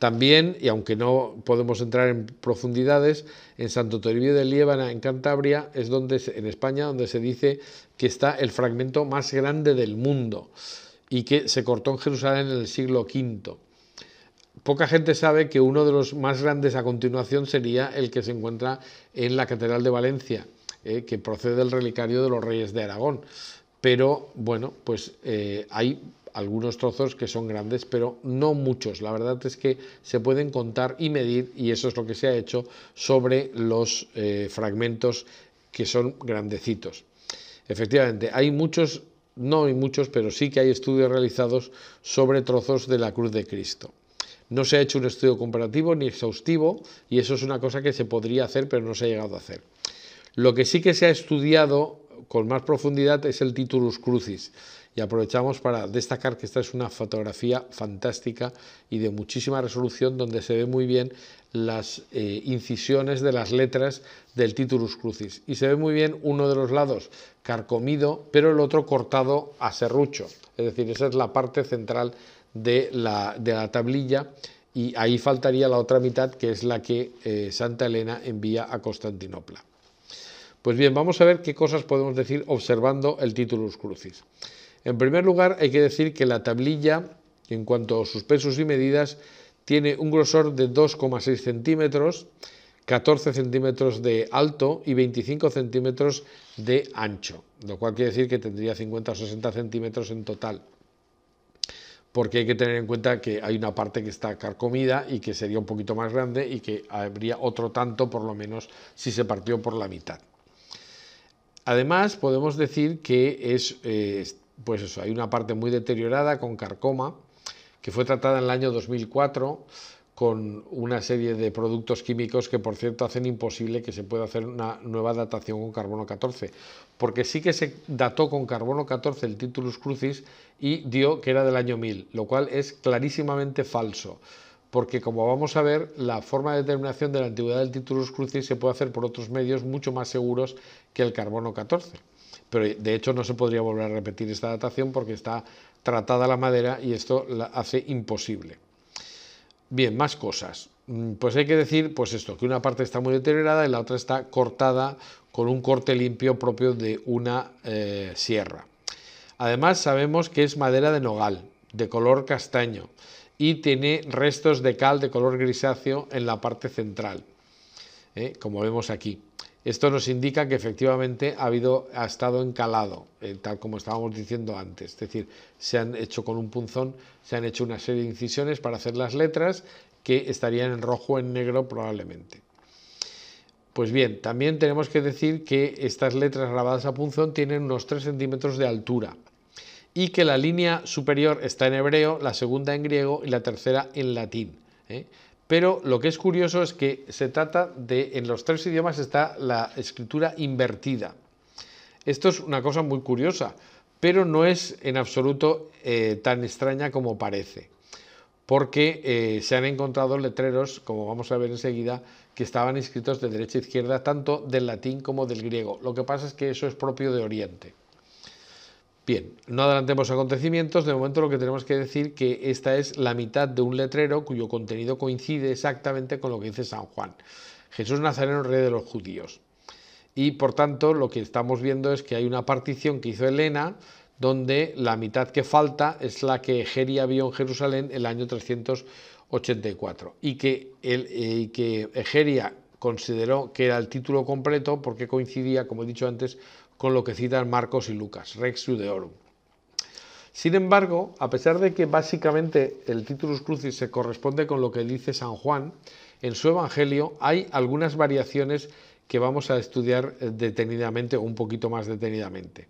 A: También, y aunque no podemos entrar en profundidades, en Santo Toribio de Liébana, en Cantabria, es donde en España donde se dice que está el fragmento más grande del mundo y que se cortó en Jerusalén en el siglo V. Poca gente sabe que uno de los más grandes a continuación sería el que se encuentra en la Catedral de Valencia, eh, que procede del relicario de los Reyes de Aragón. Pero bueno, pues eh, hay algunos trozos que son grandes, pero no muchos. La verdad es que se pueden contar y medir, y eso es lo que se ha hecho sobre los eh, fragmentos que son grandecitos. Efectivamente, hay muchos, no hay muchos, pero sí que hay estudios realizados sobre trozos de la cruz de Cristo. No se ha hecho un estudio comparativo ni exhaustivo, y eso es una cosa que se podría hacer, pero no se ha llegado a hacer. Lo que sí que se ha estudiado con más profundidad es el titulus crucis. Y aprovechamos para destacar que esta es una fotografía fantástica y de muchísima resolución donde se ve muy bien las eh, incisiones de las letras del Titulus Crucis. Y se ve muy bien uno de los lados carcomido, pero el otro cortado a serrucho. Es decir, esa es la parte central de la, de la tablilla y ahí faltaría la otra mitad que es la que eh, Santa Elena envía a Constantinopla. Pues bien, vamos a ver qué cosas podemos decir observando el Titulus Crucis. En primer lugar, hay que decir que la tablilla, en cuanto a sus pesos y medidas, tiene un grosor de 2,6 centímetros, 14 centímetros de alto y 25 centímetros de ancho, lo cual quiere decir que tendría 50 o 60 centímetros en total porque hay que tener en cuenta que hay una parte que está carcomida y que sería un poquito más grande y que habría otro tanto por lo menos si se partió por la mitad. Además podemos decir que es, eh, pues eso, hay una parte muy deteriorada con carcoma, que fue tratada en el año 2004 con una serie de productos químicos que, por cierto, hacen imposible que se pueda hacer una nueva datación con carbono 14, porque sí que se dató con carbono 14 el Titulus Crucis y dio que era del año 1000, lo cual es clarísimamente falso, porque como vamos a ver, la forma de determinación de la antigüedad del Titulus Crucis se puede hacer por otros medios mucho más seguros que el carbono 14 pero de hecho no se podría volver a repetir esta datación porque está tratada la madera y esto la hace imposible. Bien, más cosas. Mm, pues hay que decir, pues esto, que una parte está muy deteriorada y la otra está cortada con un corte limpio propio de una eh, sierra. Además sabemos que es madera de nogal, de color castaño, y tiene restos de cal de color grisáceo en la parte central, ¿eh? como vemos aquí. Esto nos indica que efectivamente ha, estado encalado, eh, tal como estábamos diciendo antes. Es decir, se han hecho con un punzón, se han hecho una serie de incisiones para hacer las letras que estarían en rojo o en negro probablemente. Pues bien, también tenemos que decir que estas letras grabadas a punzón tienen unos 3 centímetros de altura y que la línea superior está en hebreo, la segunda en griego y la tercera en latín. ¿eh? pero lo que es curioso es que se trata de, en los tres idiomas está la escritura invertida. Esto es una cosa muy curiosa, pero no es en absoluto eh, tan extraña como parece, porque eh, se han encontrado letreros, como vamos a ver enseguida, que estaban escritos de derecha a izquierda, tanto del latín como del griego. Lo que pasa es que eso es propio de Oriente. Bien, no adelantemos acontecimientos, de momento lo que tenemos que decir que esta es la mitad de un letrero cuyo contenido coincide exactamente con lo que dice San Juan. Jesús Nazareno, rey de los judíos. Y por tanto, lo que estamos viendo es que hay una partición que hizo Elena, donde la mitad que falta es la que Egeria vio en Jerusalén el año 384, y que, eh, que Egeria consideró que era el título completo porque coincidía, como he dicho antes, con lo que citan Marcos y Lucas, Rex Judeorum. Sin embargo, a pesar de que básicamente el Titus Crucis se corresponde con lo que dice San Juan, en su Evangelio hay algunas variaciones que vamos a estudiar eh, detenidamente o un poquito más detenidamente,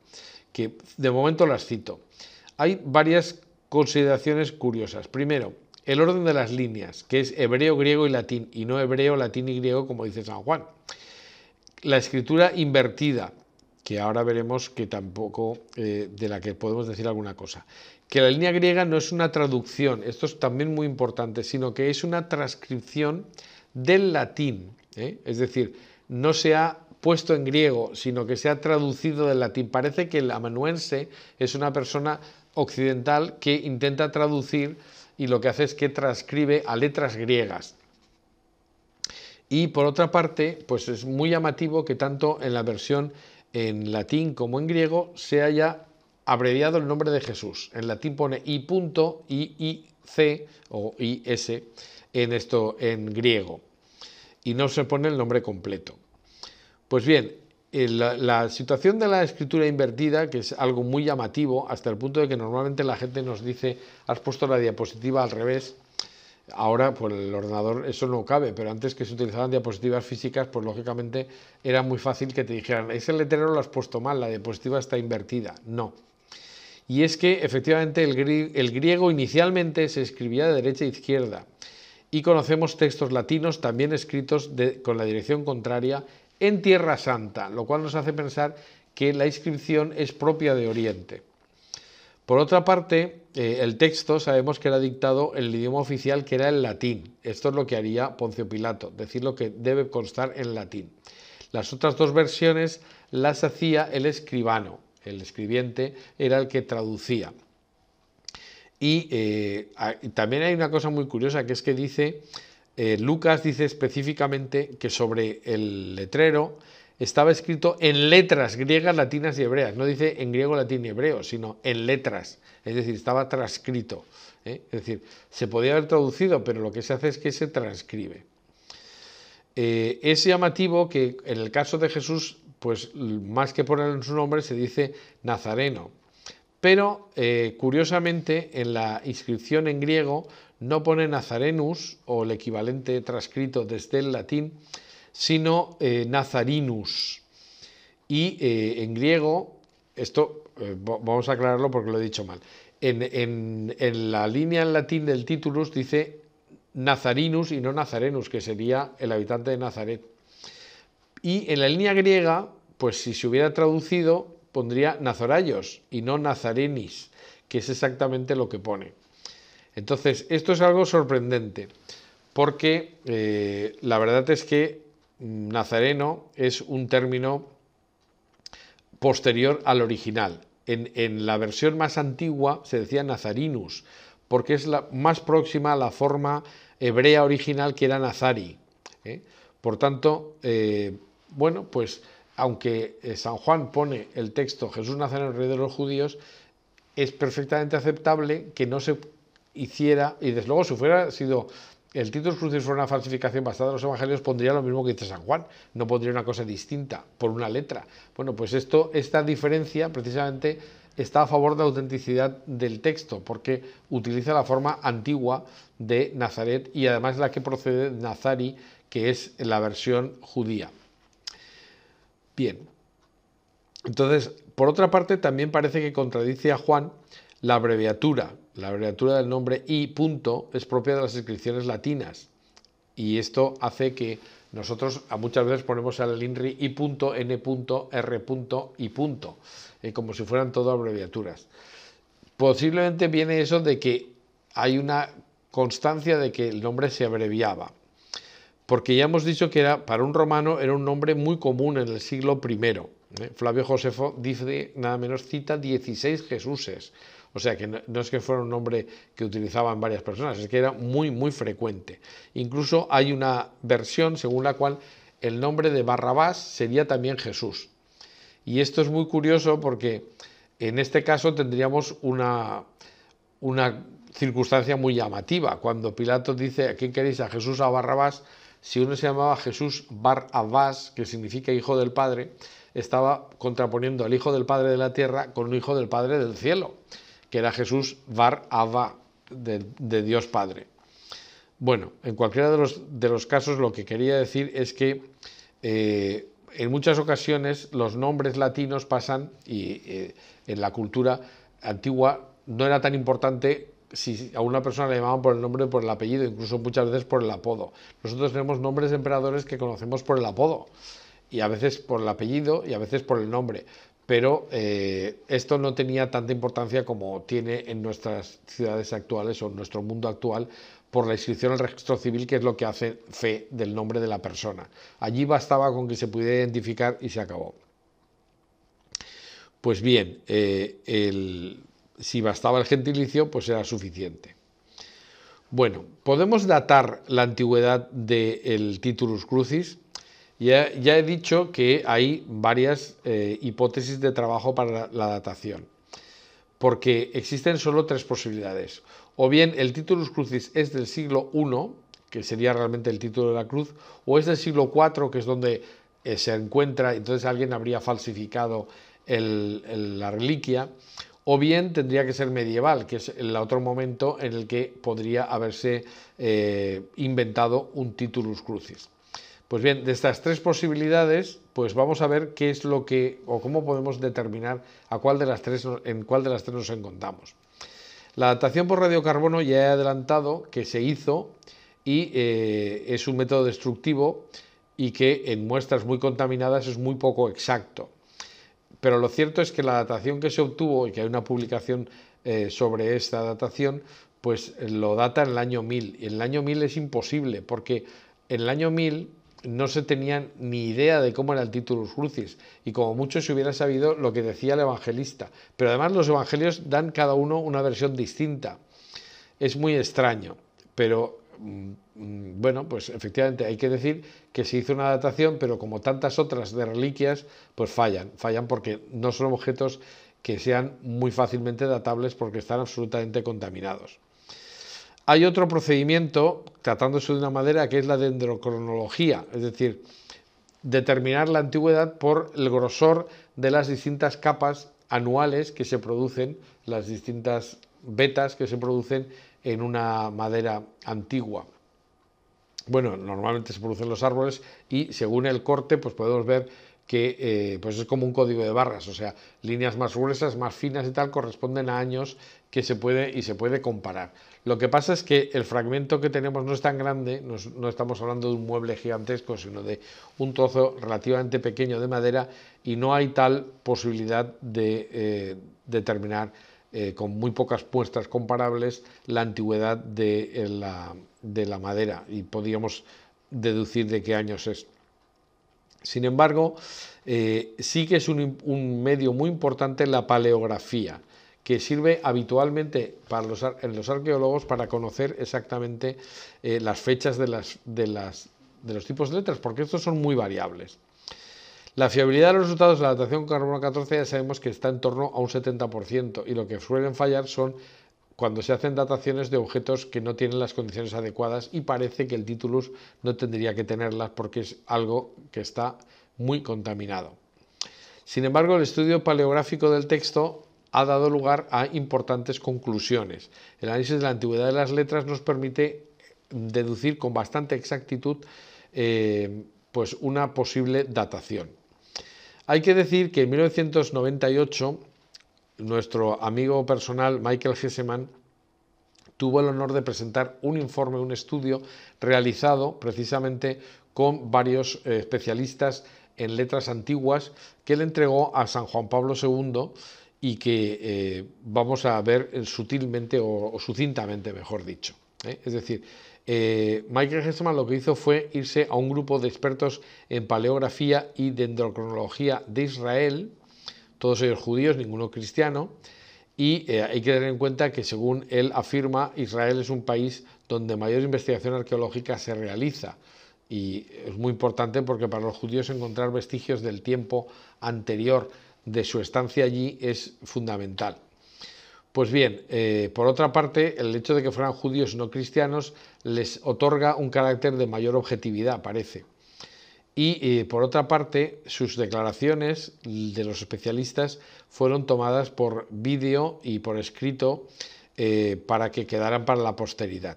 A: que de momento las cito. Hay varias consideraciones curiosas. Primero, el orden de las líneas, que es hebreo, griego y latín, y no hebreo, latín y griego como dice San Juan. La escritura invertida, que ahora veremos que tampoco eh, de la que podemos decir alguna cosa. Que la línea griega no es una traducción, esto es también muy importante, sino que es una transcripción del latín. ¿eh? Es decir, no se ha puesto en griego, sino que se ha traducido del latín. Parece que el amanuense es una persona occidental que intenta traducir y lo que hace es que transcribe a letras griegas. Y por otra parte, pues es muy llamativo que tanto en la versión en latín como en griego, se haya abreviado el nombre de Jesús. En latín pone I punto, I, C o I, S en, esto, en griego. Y no se pone el nombre completo. Pues bien, eh, la, situación de la escritura invertida, que es algo muy llamativo, hasta el punto de que normalmente la gente nos dice, has puesto la diapositiva al revés, Ahora, por pues, el ordenador eso no cabe, pero antes que se utilizaban diapositivas físicas, pues lógicamente era muy fácil que te dijeran, ese letrero lo has puesto mal, la diapositiva está invertida. No. Y es que efectivamente el, griego inicialmente se escribía de derecha a izquierda y conocemos textos latinos también escritos con la dirección contraria en Tierra Santa, lo cual nos hace pensar que la inscripción es propia de Oriente. Por otra parte, eh, el texto sabemos que era dictado en el idioma oficial que era el latín. Esto es lo que haría Poncio Pilato, decir lo que debe constar en latín. Las otras dos versiones las hacía el escribano, el escribiente era el que traducía. Y eh, también hay una cosa muy curiosa que es que dice, eh, Lucas dice específicamente que sobre el letrero estaba escrito en letras griegas, latinas y hebreas. No dice en griego, latín y hebreo, sino en letras. Es decir, estaba transcrito. ¿eh? Es decir, se podía haber traducido, pero lo que se hace es que se transcribe. Eh, es llamativo que en el caso de Jesús, pues más que poner en su nombre, se dice Nazareno. Pero eh, curiosamente en la inscripción en griego no pone Nazarenus o el equivalente transcrito desde el latín, sino eh, Nazarinus. Y eh, en griego, esto eh, vamos a aclararlo porque lo he dicho mal, en, la línea en latín del títulos dice Nazarinus y no Nazarenus, que sería el habitante de Nazaret. Y en la línea griega, pues si se hubiera traducido, pondría Nazorayos y no Nazarenis, que es exactamente lo que pone. Entonces, esto es algo sorprendente, porque la verdad es que nazareno es un término posterior al original. En, la versión más antigua se decía nazarinus, porque es la más próxima a la forma hebrea original que era nazari. ¿eh? Por tanto, eh, bueno, pues aunque eh, San Juan pone el texto Jesús Nazareno, rey de los judíos, es perfectamente aceptable que no se hiciera, y desde luego si hubiera sido el título Crucis fuera una falsificación basada en los evangelios, pondría lo mismo que dice San Juan, no pondría una cosa distinta por una letra. Bueno, pues esto, esta diferencia precisamente está a favor de la autenticidad del texto, porque utiliza la forma antigua de Nazaret y además la que procede de Nazari, que es la versión judía. Bien, entonces, por otra parte, también parece que contradice a Juan la abreviatura la abreviatura del nombre I. Punto, es propia de las inscripciones latinas y esto hace que nosotros a muchas veces ponemos al INRI I. Punto, N. Punto, R. Punto, y punto, eh, como si fueran todo abreviaturas. Posiblemente viene eso de que hay una constancia de que el nombre se abreviaba, porque ya hemos dicho que era para un romano era un nombre muy común en el siglo I. ¿eh? Flavio Josefo dice nada menos cita 16 Jesuses o sea que no, es que fuera un nombre que utilizaban varias personas, es que era muy, muy frecuente. Incluso hay una versión según la cual el nombre de Barrabás sería también Jesús. Y esto es muy curioso porque en este caso tendríamos una, circunstancia muy llamativa. Cuando Pilato dice, ¿a quién queréis? ¿A Jesús o a Barrabás? Si uno se llamaba Jesús Barrabás, que significa hijo del Padre, estaba contraponiendo al hijo del Padre de la tierra con un hijo del Padre del cielo que era Jesús Bar Abba de, Dios Padre. Bueno, en cualquiera de los, casos lo que quería decir es que eh, en muchas ocasiones los nombres latinos pasan y eh, en la cultura antigua no era tan importante si a una persona le llamaban por el nombre o por el apellido, incluso muchas veces por el apodo. Nosotros tenemos nombres de emperadores que conocemos por el apodo y a veces por el apellido y a veces por el nombre pero eh, esto no tenía tanta importancia como tiene en nuestras ciudades actuales o en nuestro mundo actual por la inscripción al registro civil, que es lo que hace fe del nombre de la persona. Allí bastaba con que se pudiera identificar y se acabó. Pues bien, eh, si bastaba el gentilicio, pues era suficiente. Bueno, ¿podemos datar la antigüedad del Titulus Crucis? Ya, he dicho que hay varias eh, hipótesis de trabajo para la, datación, porque existen solo tres posibilidades. O bien el titulus crucis es del siglo I, que sería realmente el título de la cruz, o es del siglo IV, que es donde eh, se encuentra, entonces alguien habría falsificado la reliquia, o bien tendría que ser medieval, que es el otro momento en el que podría haberse eh, inventado un titulus crucis. Pues bien, de estas tres posibilidades, pues vamos a ver qué es lo que o cómo podemos determinar a cuál de las tres en cuál de las tres nos encontramos. La adaptación por radiocarbono ya he adelantado que se hizo y eh, es un método destructivo y que en muestras muy contaminadas es muy poco exacto. Pero lo cierto es que la datación que se obtuvo y que hay una publicación eh, sobre esta datación, pues lo data en el año 1000. Y en el año 1000 es imposible porque en el año 1000 no se tenían ni idea de cómo era el titulus crucis y como mucho se hubiera sabido lo que decía el evangelista. Pero además los evangelios dan cada uno una versión distinta. Es muy extraño, pero mm, mm, bueno, pues efectivamente hay que decir que se hizo una datación, pero como tantas otras de reliquias, pues fallan, fallan porque no son objetos que sean muy fácilmente datables porque están absolutamente contaminados. Hay otro procedimiento, tratándose de una madera, que es la dendrocronología, es decir, determinar la antigüedad por el grosor de las distintas capas anuales que se producen, las distintas vetas que se producen en una madera antigua. Bueno, normalmente se producen los árboles y según el corte, pues podemos ver que eh, pues es como un código de barras, o sea, líneas más gruesas, más finas y tal corresponden a años que se puede y se puede comparar. Lo que pasa es que el fragmento que tenemos no es tan grande, no, estamos hablando de un mueble gigantesco, sino de un trozo relativamente pequeño de madera y no hay tal posibilidad de eh, determinar eh, con muy pocas puestas comparables la antigüedad de, de la madera y podríamos deducir de qué años es. Sin embargo, eh, sí que es un, medio muy importante la paleografía, que sirve habitualmente para los, los arqueólogos para conocer exactamente eh, las fechas de, los tipos de letras, porque estos son muy variables. La fiabilidad de los resultados de la datación carbono 14 ya sabemos que está en torno a un 70% y lo que suelen fallar son cuando se hacen dataciones de objetos que no tienen las condiciones adecuadas y parece que el títulus no tendría que tenerlas porque es algo que está muy contaminado. Sin embargo, el estudio paleográfico del texto ha dado lugar a importantes conclusiones. El análisis de la antigüedad de las letras nos permite deducir con bastante exactitud eh, pues una posible datación. Hay que decir que en 1998 nuestro amigo personal Michael Hesseman tuvo el honor de presentar un informe, un estudio realizado precisamente con varios eh, especialistas en letras antiguas que le entregó a San Juan Pablo II y que eh, vamos a ver eh, sutilmente o, sucintamente, mejor dicho. Es decir, Michael Hesseman lo que hizo fue irse a un grupo de expertos en paleografía y dendrocronología de Israel, todos ellos judíos, ninguno cristiano, y eh, hay que tener en cuenta que según él afirma, Israel es un país donde mayor investigación arqueológica se realiza. Y es muy importante porque para los judíos encontrar vestigios del tiempo anterior de su estancia allí es fundamental. Pues bien, eh, por otra parte, el hecho de que fueran judíos no cristianos les otorga un carácter de mayor objetividad, parece. Y eh, por otra parte, sus declaraciones de los especialistas fueron tomadas por vídeo y por escrito eh, para que quedaran para la posteridad.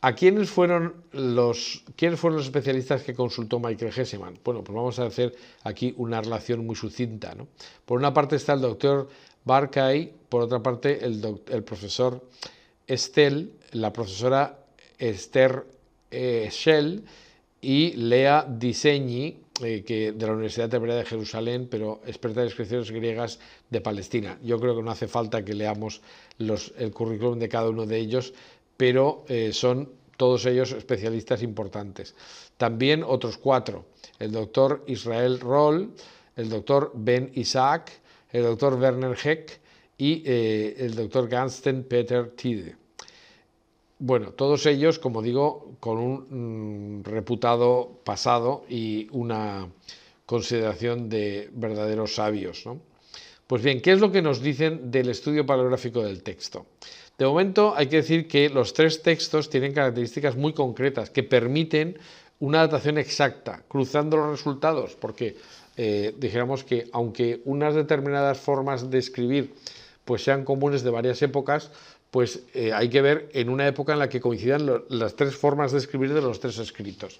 A: ¿A quiénes fueron, los, quiénes fueron los especialistas que consultó Michael Hesseman? Bueno, pues vamos a hacer aquí una relación muy sucinta. Por una parte está el doctor Barkay, por otra parte el, profesor Estel, la profesora Esther eh, Shell, y Lea Diseñi, eh, que de la Universidad Hebrea de Jerusalén, pero experta en inscripciones griegas de Palestina. Yo creo que no hace falta que leamos los, el currículum de cada uno de ellos, pero eh, son todos ellos especialistas importantes. También otros cuatro, el doctor Israel Roll, el doctor Ben Isaac, el doctor Werner Heck y eh, el doctor Gansten Peter Tide. Bueno, todos ellos, como digo, con un mm, reputado pasado y una consideración de verdaderos sabios. Pues bien, ¿qué es lo que nos dicen del estudio paleográfico del texto? De momento hay que decir que los tres textos tienen características muy concretas que permiten una datación exacta, cruzando los resultados, porque eh, dijéramos que aunque unas determinadas formas de escribir pues sean comunes de varias épocas, pues eh, hay que ver en una época en la que coincidan las tres formas de escribir de los tres escritos.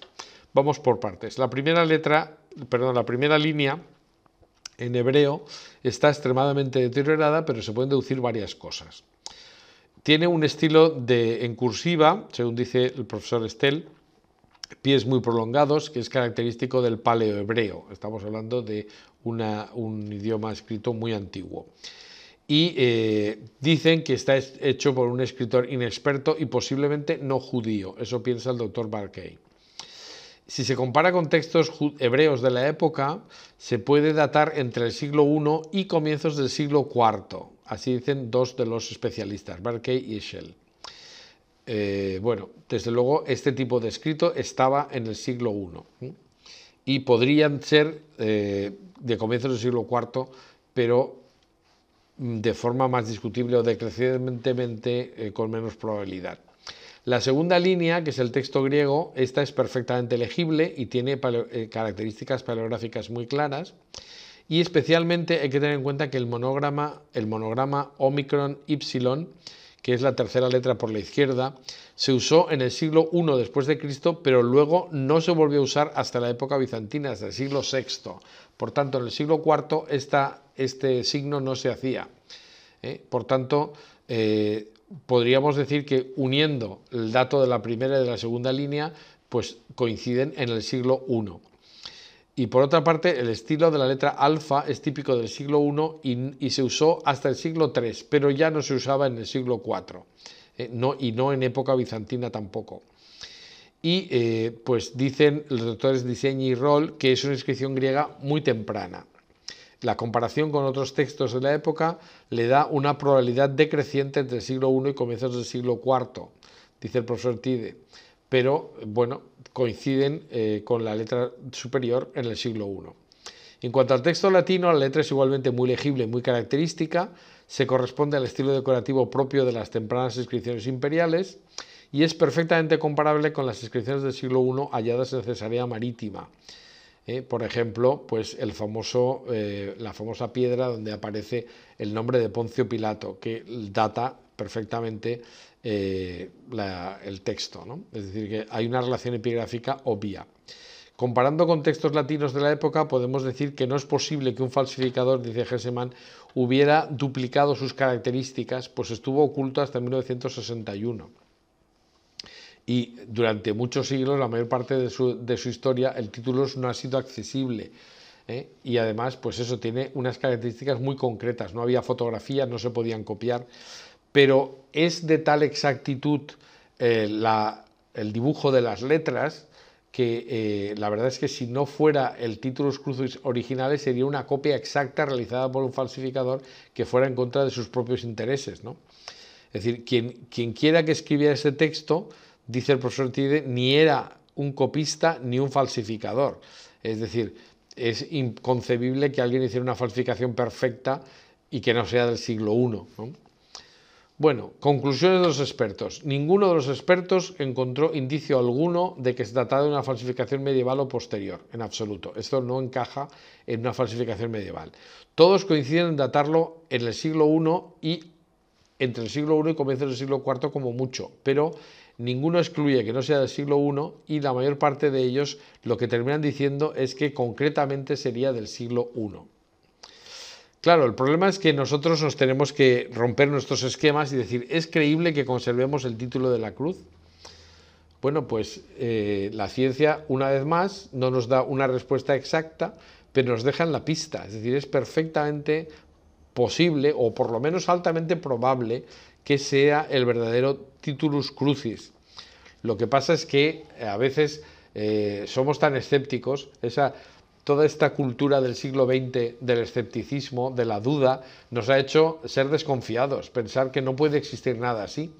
A: Vamos por partes. La primera letra, perdón, la primera línea en hebreo está extremadamente deteriorada, pero se pueden deducir varias cosas. Tiene un estilo de en cursiva, según dice el profesor Stell, pies muy prolongados, que es característico del paleohebreo. Estamos hablando de un idioma escrito muy antiguo y eh, dicen que está hecho por un escritor inexperto y posiblemente no judío. Eso piensa el doctor Barkey. Si se compara con textos hebreos de la época, se puede datar entre el siglo I y comienzos del siglo IV. Así dicen dos de los especialistas, Barkey y Shell. Eh, bueno, desde luego este tipo de escrito estaba en el siglo I y podrían ser eh, de comienzos del siglo IV, pero de forma más discutible o decrecientemente eh, con menos probabilidad. La segunda línea, que es el texto griego, esta es perfectamente legible y tiene eh, características paleográficas muy claras. Y especialmente hay que tener en cuenta que el monograma, el monograma Omicron Y, que es la tercera letra por la izquierda, se usó en el siglo I después de Cristo, pero luego no se volvió a usar hasta la época bizantina, hasta el siglo VI. Por tanto, en el siglo IV esta este signo no se hacía. ¿eh? Por tanto, eh, podríamos decir que uniendo el dato de la primera y de la segunda línea, pues coinciden en el siglo I. Y por otra parte, el estilo de la letra alfa es típico del siglo I y, se usó hasta el siglo III, pero ya no se usaba en el siglo IV, ¿eh? no, y no en época bizantina tampoco. Y pues dicen los doctores Diseño y Roll que es una inscripción griega muy temprana. La comparación con otros textos de la época le da una probabilidad decreciente entre el siglo I y comienzos del siglo IV, dice el profesor Tide, pero bueno, coinciden eh, con la letra superior en el siglo I. En cuanto al texto latino, la letra es igualmente muy legible, muy característica, se corresponde al estilo decorativo propio de las tempranas inscripciones imperiales y es perfectamente comparable con las inscripciones del siglo I halladas en Cesarea Marítima ¿eh? por ejemplo, pues eh, la famosa piedra donde aparece el nombre de Poncio Pilato, que data perfectamente eh, el texto. Es decir, que hay una relación epigráfica obvia. Comparando con textos latinos de la época, podemos decir que no es posible que un falsificador, dice Hessemann, hubiera duplicado sus características, pues estuvo oculto hasta 1961. Y durante muchos siglos, la mayor parte de su, de historia, el título no ha sido accesible. ¿eh? Y además, pues eso tiene unas características muy concretas. No había fotografías, no se podían copiar. Pero es de tal exactitud eh, el dibujo de las letras que eh, la verdad es que si no fuera el título crucis originales sería una copia exacta realizada por un falsificador que fuera en contra de sus propios intereses. Es decir, quien, quien quiera que escribiera ese texto dice el profesor Tide, ni era un copista ni un falsificador. Es decir, es inconcebible que alguien hiciera una falsificación perfecta y que no sea del siglo I. Bueno, conclusiones de los expertos. Ninguno de los expertos encontró indicio alguno de que se tratara de una falsificación medieval o posterior, en absoluto. Esto no encaja en una falsificación medieval. Todos coinciden en datarlo en el siglo I y entre el siglo I y comienzos del siglo IV como mucho, pero ninguno excluye que no sea del siglo I y la mayor parte de ellos lo que terminan diciendo es que concretamente sería del siglo I. Claro, el problema es que nosotros nos tenemos que romper nuestros esquemas y decir, ¿es creíble que conservemos el título de la cruz? Bueno, pues eh, la ciencia, una vez más, no nos da una respuesta exacta, pero nos deja en la pista. Es decir, es perfectamente posible o por lo menos altamente probable que sea el verdadero titulus crucis. Lo que pasa es que eh, a veces eh, somos tan escépticos, toda esta cultura del siglo XX, del escepticismo, de la duda, nos ha hecho ser desconfiados, pensar que no puede existir nada así.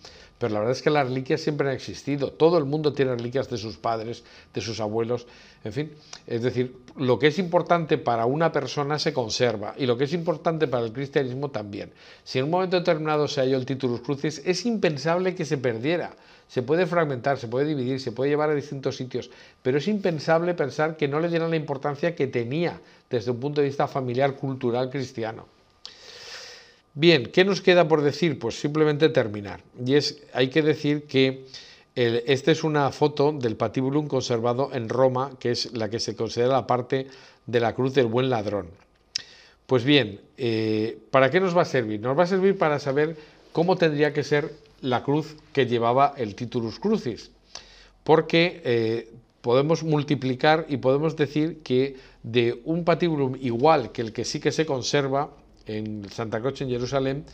A: Pero la verdad es que las reliquias siempre han existido. Todo el mundo tiene reliquias de sus padres, de sus abuelos, en fin. Es decir, lo que es importante para una persona se conserva y lo que es importante para el cristianismo también. Si en un momento determinado se halló el titulus crucis, es impensable que se perdiera. Se puede fragmentar, se puede dividir, se puede llevar a distintos sitios, pero es impensable pensar que no le dieran la importancia que tenía desde un punto de vista familiar, cultural, cristiano. Bien, ¿qué nos queda por decir? Pues simplemente terminar. Y es, hay que decir que esta es una foto del patibulum conservado en Roma, que es la que se considera la parte de la cruz del buen ladrón. Pues bien, eh, ¿para qué nos va a servir? Nos va a servir para saber cómo tendría que ser la cruz que llevaba el Titulus Crucis, porque eh, podemos multiplicar y podemos decir que de un patibulum igual que el que sí que se conserva, en Santa Croce, en Jerusalén,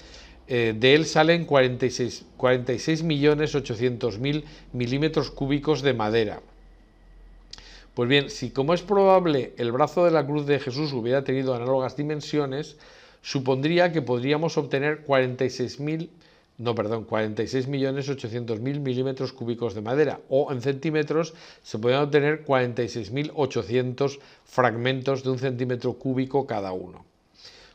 A: eh, de él salen 46.800.000 millones milímetros cúbicos de madera. Pues bien, si como es probable el brazo de la cruz de Jesús hubiera tenido análogas dimensiones, supondría que podríamos obtener 46.000, no, perdón, 46.800.000 milímetros cúbicos de madera, o en centímetros se podrían obtener 46.800 fragmentos de un centímetro cúbico cada uno.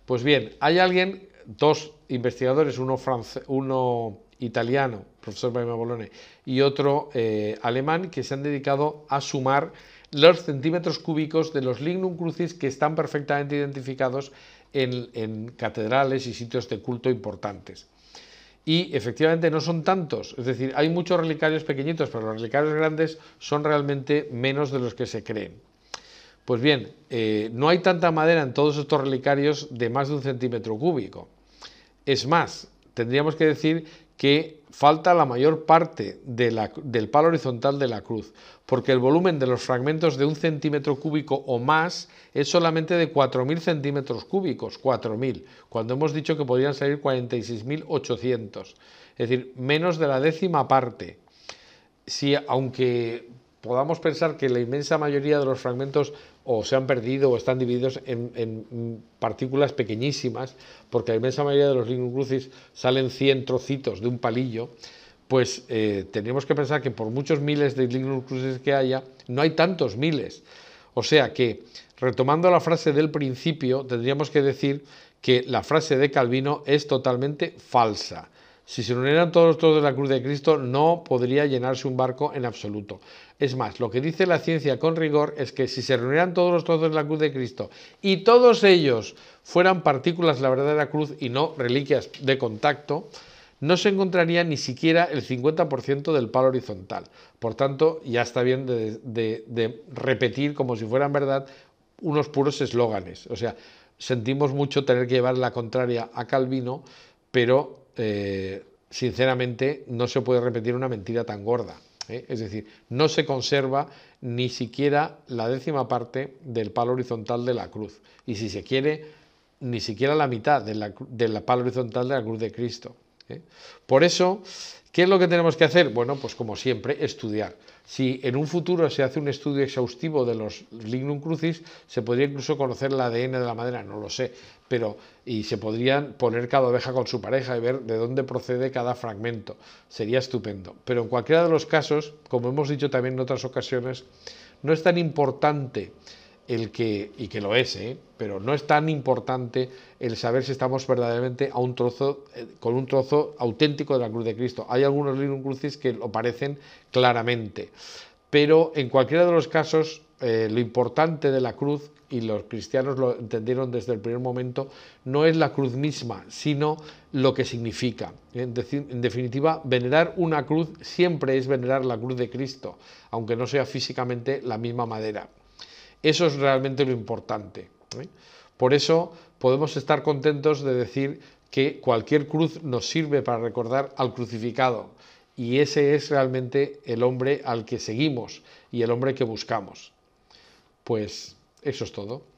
A: Pues bien, hay alguien, dos investigadores, uno, italiano, profesor Jaime Bolone, y otro eh, alemán, que se han dedicado a sumar los centímetros cúbicos de los lignum crucis que están perfectamente identificados en, en catedrales y sitios de culto importantes y efectivamente no son tantos. Es decir, hay muchos relicarios pequeñitos, pero los relicarios grandes son realmente menos de los que se creen. Pues bien, eh, no hay tanta madera en todos estos relicarios de más de un centímetro cúbico. Es más, tendríamos que decir que falta la mayor parte del palo horizontal de la cruz, porque el volumen de los fragmentos de un centímetro cúbico o más es solamente de 4.000 centímetros cúbicos, 4.000, cuando hemos dicho que podrían salir 46.800, es decir, menos de la décima parte. Si, aunque podamos pensar que la inmensa mayoría de los fragmentos o se han perdido o están divididos en, partículas pequeñísimas, porque la inmensa mayoría de los lignum crucis salen 100 trocitos de un palillo, pues eh, tenemos que pensar que por muchos miles de lignum crucis que haya, no hay tantos miles. O sea que, retomando la frase del principio, tendríamos que decir que la frase de Calvino es totalmente falsa. Si se reunieran todos los trozos de la cruz de Cristo, no podría llenarse un barco en absoluto. Es más, lo que dice la ciencia con rigor es que si se reunieran todos los trozos de la cruz de Cristo y todos ellos fueran partículas de la verdadera cruz y no reliquias de contacto, no se encontraría ni siquiera el 50% del palo horizontal. Por tanto, ya está bien de, de repetir como si fueran verdad unos puros eslóganes. O sea, sentimos mucho tener que llevar la contraria a Calvino, pero eh, sinceramente no se puede repetir una mentira tan gorda. ¿eh? Es decir, no se conserva ni siquiera la décima parte del palo horizontal de la cruz. Y si se quiere, ni siquiera la mitad del de la palo horizontal de la cruz de Cristo. ¿eh? Por eso, ¿qué es lo que tenemos que hacer? Bueno, pues como siempre, estudiar. Si en un futuro se hace un estudio exhaustivo de los lignum crucis, se podría incluso conocer el ADN de la madera, no lo sé, pero y se podrían poner cada oveja con su pareja y ver de dónde procede cada fragmento. Sería estupendo. Pero en cualquiera de los casos, como hemos dicho también en otras ocasiones, no es tan importante el que, y que lo es, ¿eh? pero no es tan importante el saber si estamos verdaderamente a un trozo, eh, con un trozo auténtico de la cruz de Cristo. Hay algunos libros Crucis que lo parecen claramente, pero en cualquiera de los casos, eh, lo importante de la cruz, y los cristianos lo entendieron desde el primer momento, no es la cruz misma, sino lo que significa. en definitiva, venerar una cruz siempre es venerar la cruz de Cristo, aunque no sea físicamente la misma madera. Eso es realmente lo importante. ¿eh? Por eso podemos estar contentos de decir que cualquier cruz nos sirve para recordar al crucificado. Y ese es realmente el hombre al que seguimos y el hombre que buscamos. Pues eso es todo.